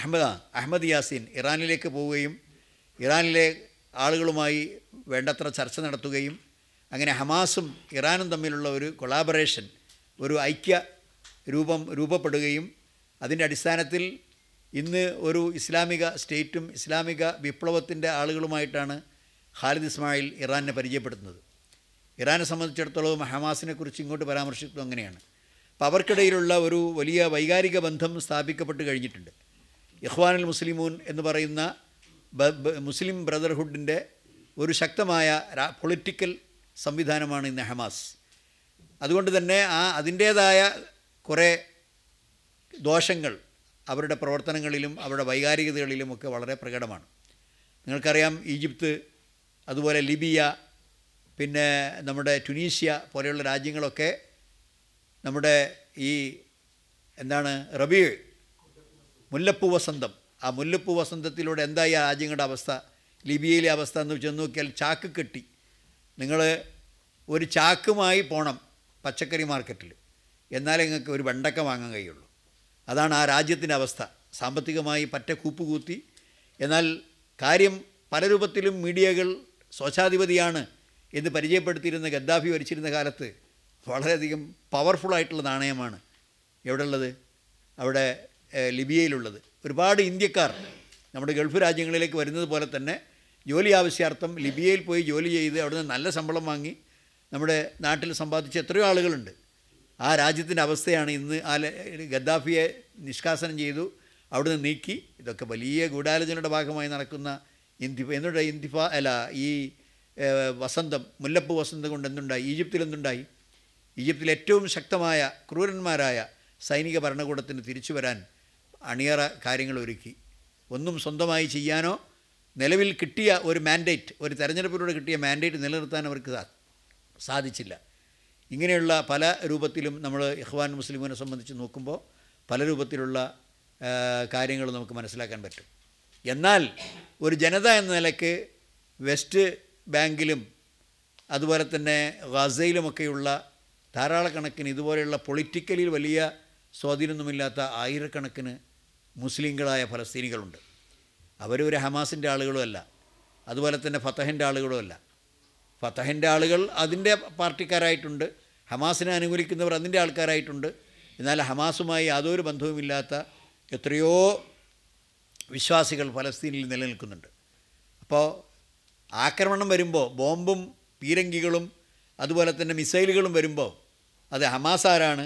അഹമ്മദ് അഹമ്മദ് യാസീൻ ഇറാനിലേക്ക് പോവുകയും ഇറാനിലെ ആളുകളുമായി വേണ്ടത്ര ചർച്ച നടത്തുകയും അങ്ങനെ ഹമാസും ഇറാനും തമ്മിലുള്ള ഒരു കൊളാബറേഷൻ ഒരു ഐക്യ രൂപം രൂപപ്പെടുകയും അതിൻ്റെ അടിസ്ഥാനത്തിൽ ഇന്ന് ഒരു ഇസ്ലാമിക സ്റ്റേറ്റും ഇസ്ലാമിക വിപ്ലവത്തിൻ്റെ ആളുകളുമായിട്ടാണ് ഖാലിദ് ഇസ്മായിൽ ഇറാനെ പരിചയപ്പെടുത്തുന്നത് ഇറാനെ സംബന്ധിച്ചിടത്തോളം ഹമാസിനെ കുറിച്ച് ഇങ്ങോട്ട് പരാമർശിക്കുന്നത് അങ്ങനെയാണ് അപ്പോൾ അവർക്കിടയിലുള്ള ഒരു വലിയ വൈകാരിക ബന്ധം സ്ഥാപിക്കപ്പെട്ട് കഴിഞ്ഞിട്ടുണ്ട് ഇഖ്വാനുൽ മുസ്ലിമൂൻ എന്ന് പറയുന്ന മുസ്ലിം ബ്രദർഹുഡിൻ്റെ ഒരു ശക്തമായ പൊളിറ്റിക്കൽ സംവിധാനമാണ് ഇന്ന് ഹമാസ് അതുകൊണ്ട് തന്നെ ആ അതിൻ്റേതായ കുറേ ദോഷങ്ങൾ അവരുടെ പ്രവർത്തനങ്ങളിലും അവരുടെ വൈകാരികതകളിലും ഒക്കെ വളരെ പ്രകടമാണ് നിങ്ങൾക്കറിയാം ഈജിപ്ത് അതുപോലെ ലിബിയ പിന്നെ നമ്മുടെ ടുനീഷ്യ പോലെയുള്ള രാജ്യങ്ങളൊക്കെ നമ്മുടെ ഈ എന്താണ് റബി മുല്ലപ്പൂ വസന്തം ആ മുല്ലപ്പൂ വസന്തത്തിലൂടെ എന്തായി ആ രാജ്യങ്ങളുടെ അവസ്ഥ ലിബിയയിലെ അവസ്ഥ എന്ന് ചെന്ന് നോക്കിയാൽ ചാക്ക് കെട്ടി നിങ്ങൾ ഒരു ചാക്കുമായി പോകണം പച്ചക്കറി മാർക്കറ്റിൽ എന്നാലേ നിങ്ങൾക്ക് ഒരു വെണ്ടക്ക വാങ്ങാൻ കഴിയുള്ളൂ അതാണ് ആ രാജ്യത്തിൻ്റെ അവസ്ഥ സാമ്പത്തികമായി പറ്റ കൂപ്പുകൂത്തി എന്നാൽ കാര്യം പല രൂപത്തിലും മീഡിയകൾ സ്വച്ഛാധിപതിയാണ് എന്ന് പരിചയപ്പെടുത്തിയിരുന്ന ഗദ്ദാഫി ഭരിച്ചിരുന്ന കാലത്ത് വളരെയധികം പവർഫുള്ളായിട്ടുള്ള നാണയമാണ് എവിടെ ഉള്ളത് അവിടെ ലിബിയയിലുള്ളത് ഒരുപാട് ഇന്ത്യക്കാർ നമ്മുടെ ഗൾഫ് രാജ്യങ്ങളിലേക്ക് വരുന്നത് പോലെ തന്നെ ജോലി ആവശ്യാർത്ഥം ലിബിയയിൽ പോയി ജോലി ചെയ്ത് അവിടുന്ന് നല്ല ശമ്പളം വാങ്ങി നമ്മുടെ നാട്ടിൽ സമ്പാദിച്ച എത്രയോ ആളുകളുണ്ട് ആ രാജ്യത്തിൻ്റെ അവസ്ഥയാണ് ഇന്ന് ആ ഗദ്ദാഫിയെ നിഷ്കാസനം ചെയ്തു അവിടുന്ന് നീക്കി ഇതൊക്കെ വലിയ ഗൂഢാലോചനയുടെ ഭാഗമായി നടക്കുന്ന ഇന്തിഫ എന്തുണ്ട് ഇന്തിഫ അല്ല ഈ വസന്തം മുല്ലപ്പ് വസന്തം കൊണ്ട് എന്തുണ്ടായി ഈജിപ്തിൽ ഈജിപ്തിൽ ഏറ്റവും ശക്തമായ ക്രൂരന്മാരായ സൈനിക ഭരണകൂടത്തിന് തിരിച്ചു വരാൻ അണിയറ കാര്യങ്ങൾ ഒരുക്കി ഒന്നും സ്വന്തമായി ചെയ്യാനോ നിലവിൽ കിട്ടിയ ഒരു മാൻഡേറ്റ് ഒരു തെരഞ്ഞെടുപ്പിലൂടെ കിട്ടിയ മാൻഡേറ്റ് നിലനിർത്താൻ അവർക്ക് സാധിച്ചില്ല ഇങ്ങനെയുള്ള പല രൂപത്തിലും നമ്മൾ ഇഹ്വാൻ മുസ്ലിമിനെ സംബന്ധിച്ച് നോക്കുമ്പോൾ പല രൂപത്തിലുള്ള കാര്യങ്ങൾ നമുക്ക് മനസ്സിലാക്കാൻ പറ്റും എന്നാൽ ഒരു ജനത എന്ന നിലയ്ക്ക് വെസ്റ്റ് ബാങ്കിലും അതുപോലെ തന്നെ ഗസയിലുമൊക്കെയുള്ള ധാരാളക്കണക്കിന് ഇതുപോലെയുള്ള പൊളിറ്റിക്കലിൽ വലിയ സ്വാധീനമൊന്നുമില്ലാത്ത ആയിരക്കണക്കിന് മുസ്ലിങ്ങളായ ഫലസ്തീനികളുണ്ട് അവരൊരു ഹമാസിൻ്റെ ആളുകളുമല്ല അതുപോലെ തന്നെ ഫത്തഹിൻ്റെ ആളുകളുമല്ല ഫത്തഹിൻ്റെ ആളുകൾ അതിൻ്റെ പാർട്ടിക്കാരായിട്ടുണ്ട് ഹമാസിനെ അനുകൂലിക്കുന്നവർ അതിൻ്റെ ആൾക്കാരായിട്ടുണ്ട് എന്നാൽ ഹമാസുമായി യാതൊരു ബന്ധവുമില്ലാത്ത എത്രയോ വിശ്വാസികൾ ഫലസ്തീനിൽ നിലനിൽക്കുന്നുണ്ട് അപ്പോൾ ആക്രമണം വരുമ്പോൾ ബോംബും പീരങ്കികളും അതുപോലെ തന്നെ മിസൈലുകളും വരുമ്പോൾ അത് ഹമാസ് ആരാണ്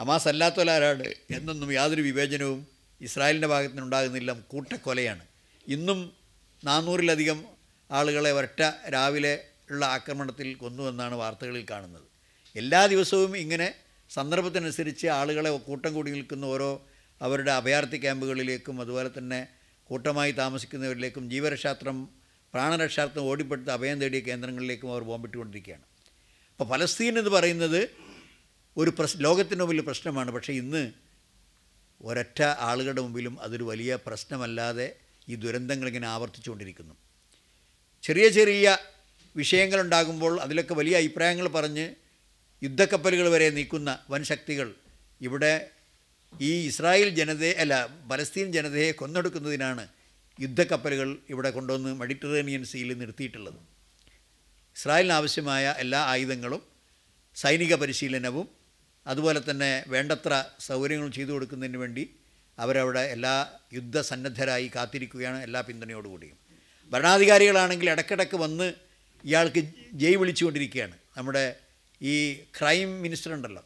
ഹമാസ് അല്ലാത്തവരാരാണ് എന്നൊന്നും യാതൊരു വിവേചനവും ഇസ്രായേലിൻ്റെ ഭാഗത്ത് കൂട്ടക്കൊലയാണ് ഇന്നും നാനൂറിലധികം ആളുകളെ ഒരൊറ്റ രാവിലെ ഉള്ള ആക്രമണത്തിൽ കൊന്നുവെന്നാണ് വാർത്തകളിൽ കാണുന്നത് എല്ലാ ദിവസവും ഇങ്ങനെ സന്ദർഭത്തിനനുസരിച്ച് ആളുകളെ കൂട്ടം കൂടി നിൽക്കുന്ന ഓരോ അവരുടെ അഭയാർത്ഥി ക്യാമ്പുകളിലേക്കും അതുപോലെ തന്നെ കൂട്ടമായി താമസിക്കുന്നവരിലേക്കും ജീവരക്ഷാത്രം പ്രാണരക്ഷാർത്ഥം ഓടിപ്പെടുത്ത അഭയം തേടിയ കേന്ദ്രങ്ങളിലേക്കും അവർ ബോംബിട്ടുകൊണ്ടിരിക്കുകയാണ് അപ്പോൾ ഫലസ്തീൻ എന്ന് പറയുന്നത് ഒരു പ്രശ് ലോകത്തിൻ്റെ മുമ്പിൽ പ്രശ്നമാണ് പക്ഷേ ഇന്ന് ഒരൊറ്റ ആളുകളുടെ മുമ്പിലും അതൊരു വലിയ പ്രശ്നമല്ലാതെ ഈ ദുരന്തങ്ങളിങ്ങനെ ആവർത്തിച്ചുകൊണ്ടിരിക്കുന്നു ചെറിയ ചെറിയ വിഷയങ്ങളുണ്ടാകുമ്പോൾ അതിലൊക്കെ വലിയ അഭിപ്രായങ്ങൾ പറഞ്ഞ് യുദ്ധക്കപ്പലുകൾ വരെ നീക്കുന്ന വൻശക്തികൾ ഇവിടെ ഈ ഇസ്രായേൽ ജനതയെ അല്ല പലസ്തീൻ ജനതയെ കൊന്നൊടുക്കുന്നതിനാണ് യുദ്ധക്കപ്പലുകൾ ഇവിടെ കൊണ്ടുവന്ന് മെഡിറ്ററേനിയൻ സീയിൽ നിർത്തിയിട്ടുള്ളത് ഇസ്രായേലിന് ആവശ്യമായ എല്ലാ ആയുധങ്ങളും സൈനിക പരിശീലനവും അതുപോലെ തന്നെ വേണ്ടത്ര സൗകര്യങ്ങളും ചെയ്തു കൊടുക്കുന്നതിന് വേണ്ടി അവരവിടെ എല്ലാ യുദ്ധസന്നദ്ധരായി കാത്തിരിക്കുകയാണ് എല്ലാ പിന്തുണയോടുകൂടിയും ഭരണാധികാരികളാണെങ്കിൽ ഇടക്കിടക്ക് വന്ന് ഇയാൾക്ക് ജയ് വിളിച്ചുകൊണ്ടിരിക്കുകയാണ് നമ്മുടെ ഈ ക്രൈം മിനിസ്റ്റർ ഉണ്ടല്ലോ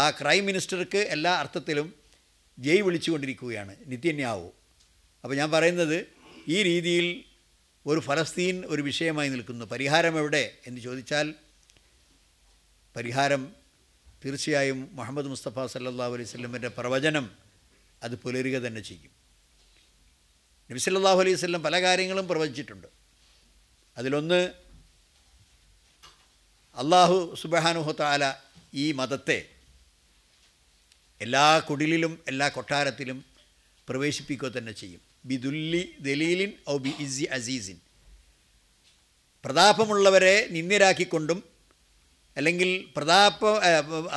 ആ ക്രൈം മിനിസ്റ്റർക്ക് എല്ലാ അർത്ഥത്തിലും ജയ് വിളിച്ചുകൊണ്ടിരിക്കുകയാണ് നിത്യന്യാവു അപ്പോൾ ഞാൻ പറയുന്നത് ഈ രീതിയിൽ ഒരു ഫലസ്തീൻ ഒരു വിഷയമായി നിൽക്കുന്നു പരിഹാരം എവിടെ എന്ന് ചോദിച്ചാൽ പരിഹാരം തീർച്ചയായും മുഹമ്മദ് മുസ്തഫ സല്ലാ അലൈഹി സ്വലമിൻ്റെ പ്രവചനം അത് പുലരുക തന്നെ ചെയ്യും നബി സല്ലാഹു അലൈഹി സ്വലം പല കാര്യങ്ങളും പ്രവചിച്ചിട്ടുണ്ട് അതിലൊന്ന് അള്ളാഹു സുബഹാനുഹത്താല ഈ മതത്തെ എല്ലാ കുടിലിലും എല്ലാ കൊട്ടാരത്തിലും പ്രവേശിപ്പിക്കുക തന്നെ ചെയ്യും ബിദുല്ലി ദലീലിൻ ഔ ബി ഇസി അസീസിൻ പ്രതാപമുള്ളവരെ നിന്ദ്യരാക്കിക്കൊണ്ടും അല്ലെങ്കിൽ പ്രതാപ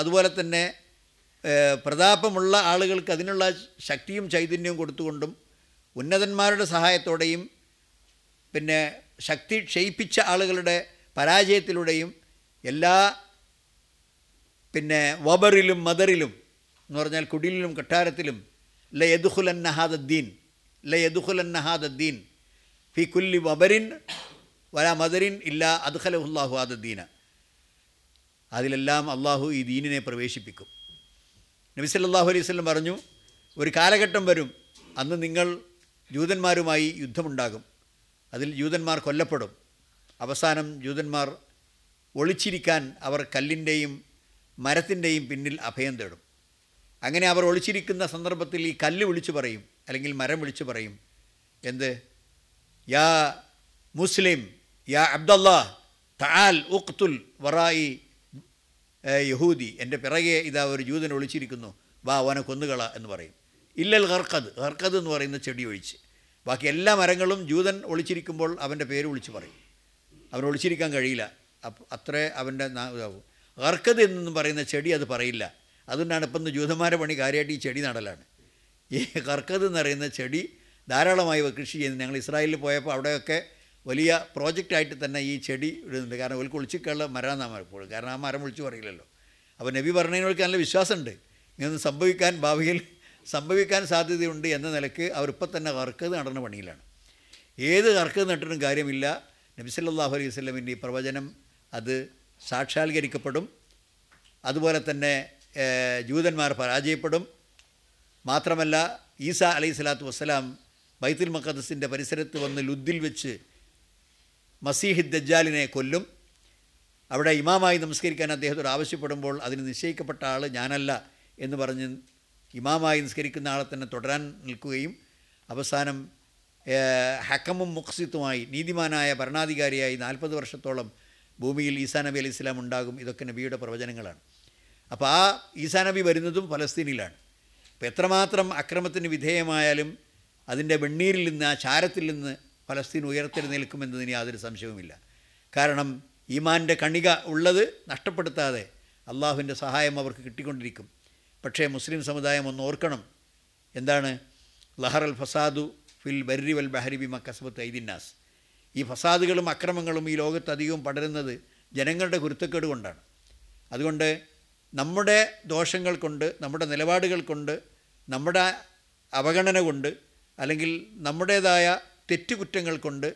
അതുപോലെ തന്നെ പ്രതാപമുള്ള ആളുകൾക്ക് അതിനുള്ള ശക്തിയും ചൈതന്യവും കൊടുത്തുകൊണ്ടും ഉന്നതന്മാരുടെ സഹായത്തോടെയും പിന്നെ ശക്തി ക്ഷയിപ്പിച്ച ആളുകളുടെ പരാജയത്തിലൂടെയും എല്ലാ പിന്നെ വബറിലും മദറിലും എന്ന് പറഞ്ഞാൽ കുടിലിലും കൊട്ടാരത്തിലും ല യദുഹുലൻ നഹാദദ്ദീൻ ല യദുഹുലൻ നഹാദദ്ദീൻ ഫി കുല്ലി വബറിൻ വല മദറിൻ ഇല്ലാ അദ്ഹലഹുല്ലാഹു ആദദ്ദീന അതിലെല്ലാം അള്ളാഹു ഈ ദീനിനെ പ്രവേശിപ്പിക്കും നബി സല്ലാഹു അലൈഹി വല്ലം പറഞ്ഞു ഒരു കാലഘട്ടം വരും അന്ന് നിങ്ങൾ ജൂതന്മാരുമായി യുദ്ധമുണ്ടാകും അതിൽ ജൂതന്മാർ കൊല്ലപ്പെടും അവസാനം ജൂതന്മാർ ഒളിച്ചിരിക്കാൻ അവർ കല്ലിൻ്റെയും മരത്തിൻ്റെയും പിന്നിൽ അഭയം തേടും അങ്ങനെ അവർ ഒളിച്ചിരിക്കുന്ന സന്ദർഭത്തിൽ ഈ കല്ല് വിളിച്ചു പറയും അല്ലെങ്കിൽ മരം വിളിച്ചു പറയും എന്ത് യാ മുസ്ലിം യാ അബ്ദല്ലാ താൽ ഉഖ്തുൽ വറായി യഹൂദി എൻ്റെ പിറകെ ഇതാ ഒരു ജൂതൻ ഒളിച്ചിരിക്കുന്നു വാ അവനെ കൊന്നുകള എന്ന് പറയും ഇല്ലൽ ഹർക്കത് ഹർക്കത് എന്ന് പറയുന്ന ചെടി ഒഴിച്ച് ബാക്കി എല്ലാ മരങ്ങളും ജൂതൻ ഒളിച്ചിരിക്കുമ്പോൾ അവൻ്റെ പേര് വിളിച്ച് പറയും അവൻ ഒളിച്ചിരിക്കാൻ കഴിയില്ല അപ്പം അത്രേ അവൻ്റെ ഇതാവും അർക്കത് എന്നും പറയുന്ന ചെടി അത് പറയില്ല അതുകൊണ്ടാണ് ഇപ്പം ജൂതന്മാരെ പണി കാര്യമായിട്ട് ഈ ചെടി നടലാണ് ഈ കർക്കത് എന്ന് പറയുന്ന ചെടി ധാരാളമായി കൃഷി ചെയ്യുന്നത് ഞങ്ങൾ ഇസ്രായേലിൽ പോയപ്പോൾ അവിടെയൊക്കെ വലിയ പ്രോജക്റ്റായിട്ട് തന്നെ ഈ ചെടി ഇടുന്നുണ്ട് കാരണം ഒരു കുളിച്ചിക്കുള്ള മരം മരപ്പോഴും കാരണം ആ മരം വിളിച്ചു പറയില്ലല്ലോ അപ്പോൾ നബി പറഞ്ഞതിനോൾക്ക് നല്ല വിശ്വാസമുണ്ട് ഇങ്ങനെ സംഭവിക്കാൻ ഭാവിയിൽ സംഭവിക്കാൻ സാധ്യതയുണ്ട് എന്ന നിലയ്ക്ക് അവരിപ്പോൾ തന്നെ കർക്കത് നടന്ന പണിയിലാണ് ഏത് കർക്കത് നട്ടിട്ടും കാര്യമില്ല നബിസല്ലാഹു അലൈഹി വസ്ലമിൻ്റെ ഈ പ്രവചനം അത് സാക്ഷാത്കരിക്കപ്പെടും അതുപോലെ തന്നെ ജൂതന്മാർ പരാജയപ്പെടും മാത്രമല്ല ഈസ അലൈഹി സ്വലാത്തു വസ്സലാം ബൈത്തുൽ മക്കദസിൻ്റെ പരിസരത്ത് വന്ന് ലുദ്ദിൽ വെച്ച് മസീഹി ദജ്ജാലിനെ കൊല്ലും അവിടെ ഇമാമായി നമസ്കരിക്കാൻ അദ്ദേഹത്തോട് ആവശ്യപ്പെടുമ്പോൾ അതിന് നിശ്ചയിക്കപ്പെട്ട ആൾ ഞാനല്ല എന്ന് പറഞ്ഞ് ഇമാമായി നിസ്കരിക്കുന്ന ആളെ തന്നെ തുടരാൻ നിൽക്കുകയും അവസാനം ഹക്കമും മുക്സിത്തുമായി നീതിമാനായ ഭരണാധികാരിയായി നാൽപ്പത് വർഷത്തോളം ഭൂമിയിൽ ഈസാ നബി അലി ഇസ്ലാം ഉണ്ടാകും ഇതൊക്കെ നബിയുടെ പ്രവചനങ്ങളാണ് അപ്പോൾ ആ ഈസാ നബി വരുന്നതും ഫലസ്തീനിലാണ് അപ്പോൾ എത്രമാത്രം അക്രമത്തിന് വിധേയമായാലും അതിൻ്റെ വെണ്ണീരിൽ നിന്ന് ആ ചാരത്തിൽ നിന്ന് ഫലസ്തീൻ ഉയർത്തെഴുന്നേൽക്കുമെന്നതിന് യാതൊരു സംശയവുമില്ല കാരണം ഈമാൻ്റെ കണിക ഉള്ളത് നഷ്ടപ്പെടുത്താതെ അള്ളാഹുവിൻ്റെ സഹായം അവർക്ക് കിട്ടിക്കൊണ്ടിരിക്കും പക്ഷേ മുസ്ലിം സമുദായം ഒന്ന് ഓർക്കണം എന്താണ് ലഹർ അൽ ഫസാദു ഫിൽ ബർരി വൽ ബഹരി ബിമ കസബത്ത് ഐദിന്നാസ് ഈ ഫസാദുകളും അക്രമങ്ങളും ഈ ലോകത്ത് അധികവും പടരുന്നത് ജനങ്ങളുടെ കുരുത്തക്കേട് കൊണ്ടാണ് അതുകൊണ്ട് നമ്മുടെ ദോഷങ്ങൾ കൊണ്ട് നമ്മുടെ നിലപാടുകൾ കൊണ്ട് നമ്മുടെ അവഗണന കൊണ്ട് അല്ലെങ്കിൽ നമ്മുടേതായ തെറ്റുകുറ്റങ്ങൾ കൊണ്ട്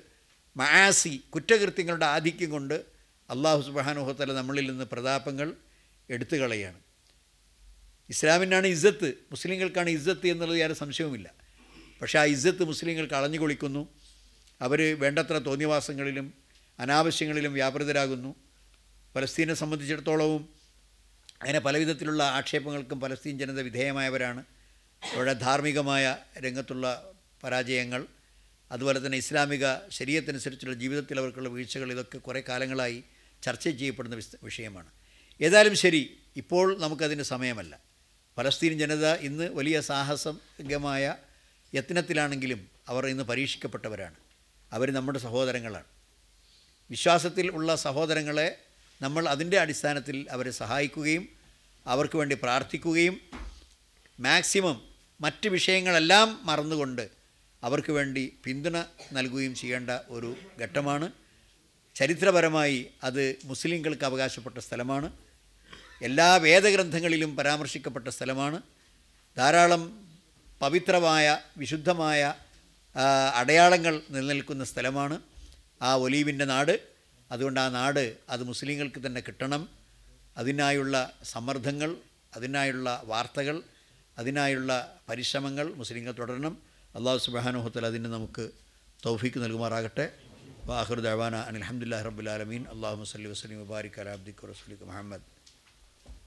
മാസി കുറ്റകൃത്യങ്ങളുടെ ആധിക്യം കൊണ്ട് അള്ളാഹു സുബാനുഹത്തല നമ്മളിൽ നിന്ന് പ്രതാപങ്ങൾ എടുത്തു കളയാണ് ഇസ്ലാമിനാണ് ഇസ്സത്ത് മുസ്ലിങ്ങൾക്കാണ് ഇസ്സത്ത് എന്നുള്ളത് യാതൊരു സംശയവുമില്ല പക്ഷേ ആ ഇസ്സത്ത് മുസ്ലിങ്ങൾ കളഞ്ഞു കൊളിക്കുന്നു അവർ വേണ്ടത്ര തോന്നിവാസങ്ങളിലും അനാവശ്യങ്ങളിലും വ്യാപൃതരാകുന്നു പലസ്തീനെ സംബന്ധിച്ചിടത്തോളവും അങ്ങനെ പലവിധത്തിലുള്ള ആക്ഷേപങ്ങൾക്കും പലസ്തീൻ ജനത വിധേയമായവരാണ് അവരുടെ ധാർമ്മികമായ രംഗത്തുള്ള പരാജയങ്ങൾ അതുപോലെ തന്നെ ഇസ്ലാമിക ശരീരത്തിനനുസരിച്ചുള്ള ജീവിതത്തിൽ അവർക്കുള്ള വീഴ്ചകൾ ഇതൊക്കെ കുറേ കാലങ്ങളായി ചർച്ച ചെയ്യപ്പെടുന്ന വിഷയമാണ് ഏതായാലും ശരി ഇപ്പോൾ നമുക്കതിൻ്റെ സമയമല്ല പലസ്തീൻ ജനത ഇന്ന് വലിയ സാഹസികമായ യത്നത്തിലാണെങ്കിലും അവർ ഇന്ന് പരീക്ഷിക്കപ്പെട്ടവരാണ് അവർ നമ്മുടെ സഹോദരങ്ങളാണ് വിശ്വാസത്തിൽ ഉള്ള സഹോദരങ്ങളെ നമ്മൾ അതിൻ്റെ അടിസ്ഥാനത്തിൽ അവരെ സഹായിക്കുകയും അവർക്ക് വേണ്ടി പ്രാർത്ഥിക്കുകയും മാക്സിമം മറ്റ് വിഷയങ്ങളെല്ലാം മറന്നുകൊണ്ട് അവർക്ക് വേണ്ടി പിന്തുണ നൽകുകയും ചെയ്യേണ്ട ഒരു ഘട്ടമാണ് ചരിത്രപരമായി അത് മുസ്ലിങ്ങൾക്ക് അവകാശപ്പെട്ട സ്ഥലമാണ് എല്ലാ വേദഗ്രന്ഥങ്ങളിലും പരാമർശിക്കപ്പെട്ട സ്ഥലമാണ് ധാരാളം പവിത്രമായ വിശുദ്ധമായ അടയാളങ്ങൾ നിലനിൽക്കുന്ന സ്ഥലമാണ് ആ ഒലീവിൻ്റെ നാട് അതുകൊണ്ട് ആ നാട് അത് മുസ്ലിങ്ങൾക്ക് തന്നെ കിട്ടണം അതിനായുള്ള സമ്മർദ്ദങ്ങൾ അതിനായുള്ള വാർത്തകൾ അതിനായുള്ള പരിശ്രമങ്ങൾ മുസ്ലിങ്ങൾ തുടരണം അള്ളാഹു സുബാനുഹത്തൽ അതിന് നമുക്ക് തൗഫീക്ക് നൽകുമാറാകട്ടെ വാഹുർ ദവാന അനിൽഹമുല്ലാ റബുലാലമീൻ അള്ളാഹു വസ്ലി വസ്ലിം മുബാരിക് അലാബ്ദിഖ് റസുലിഖ് മുഹമ്മദ്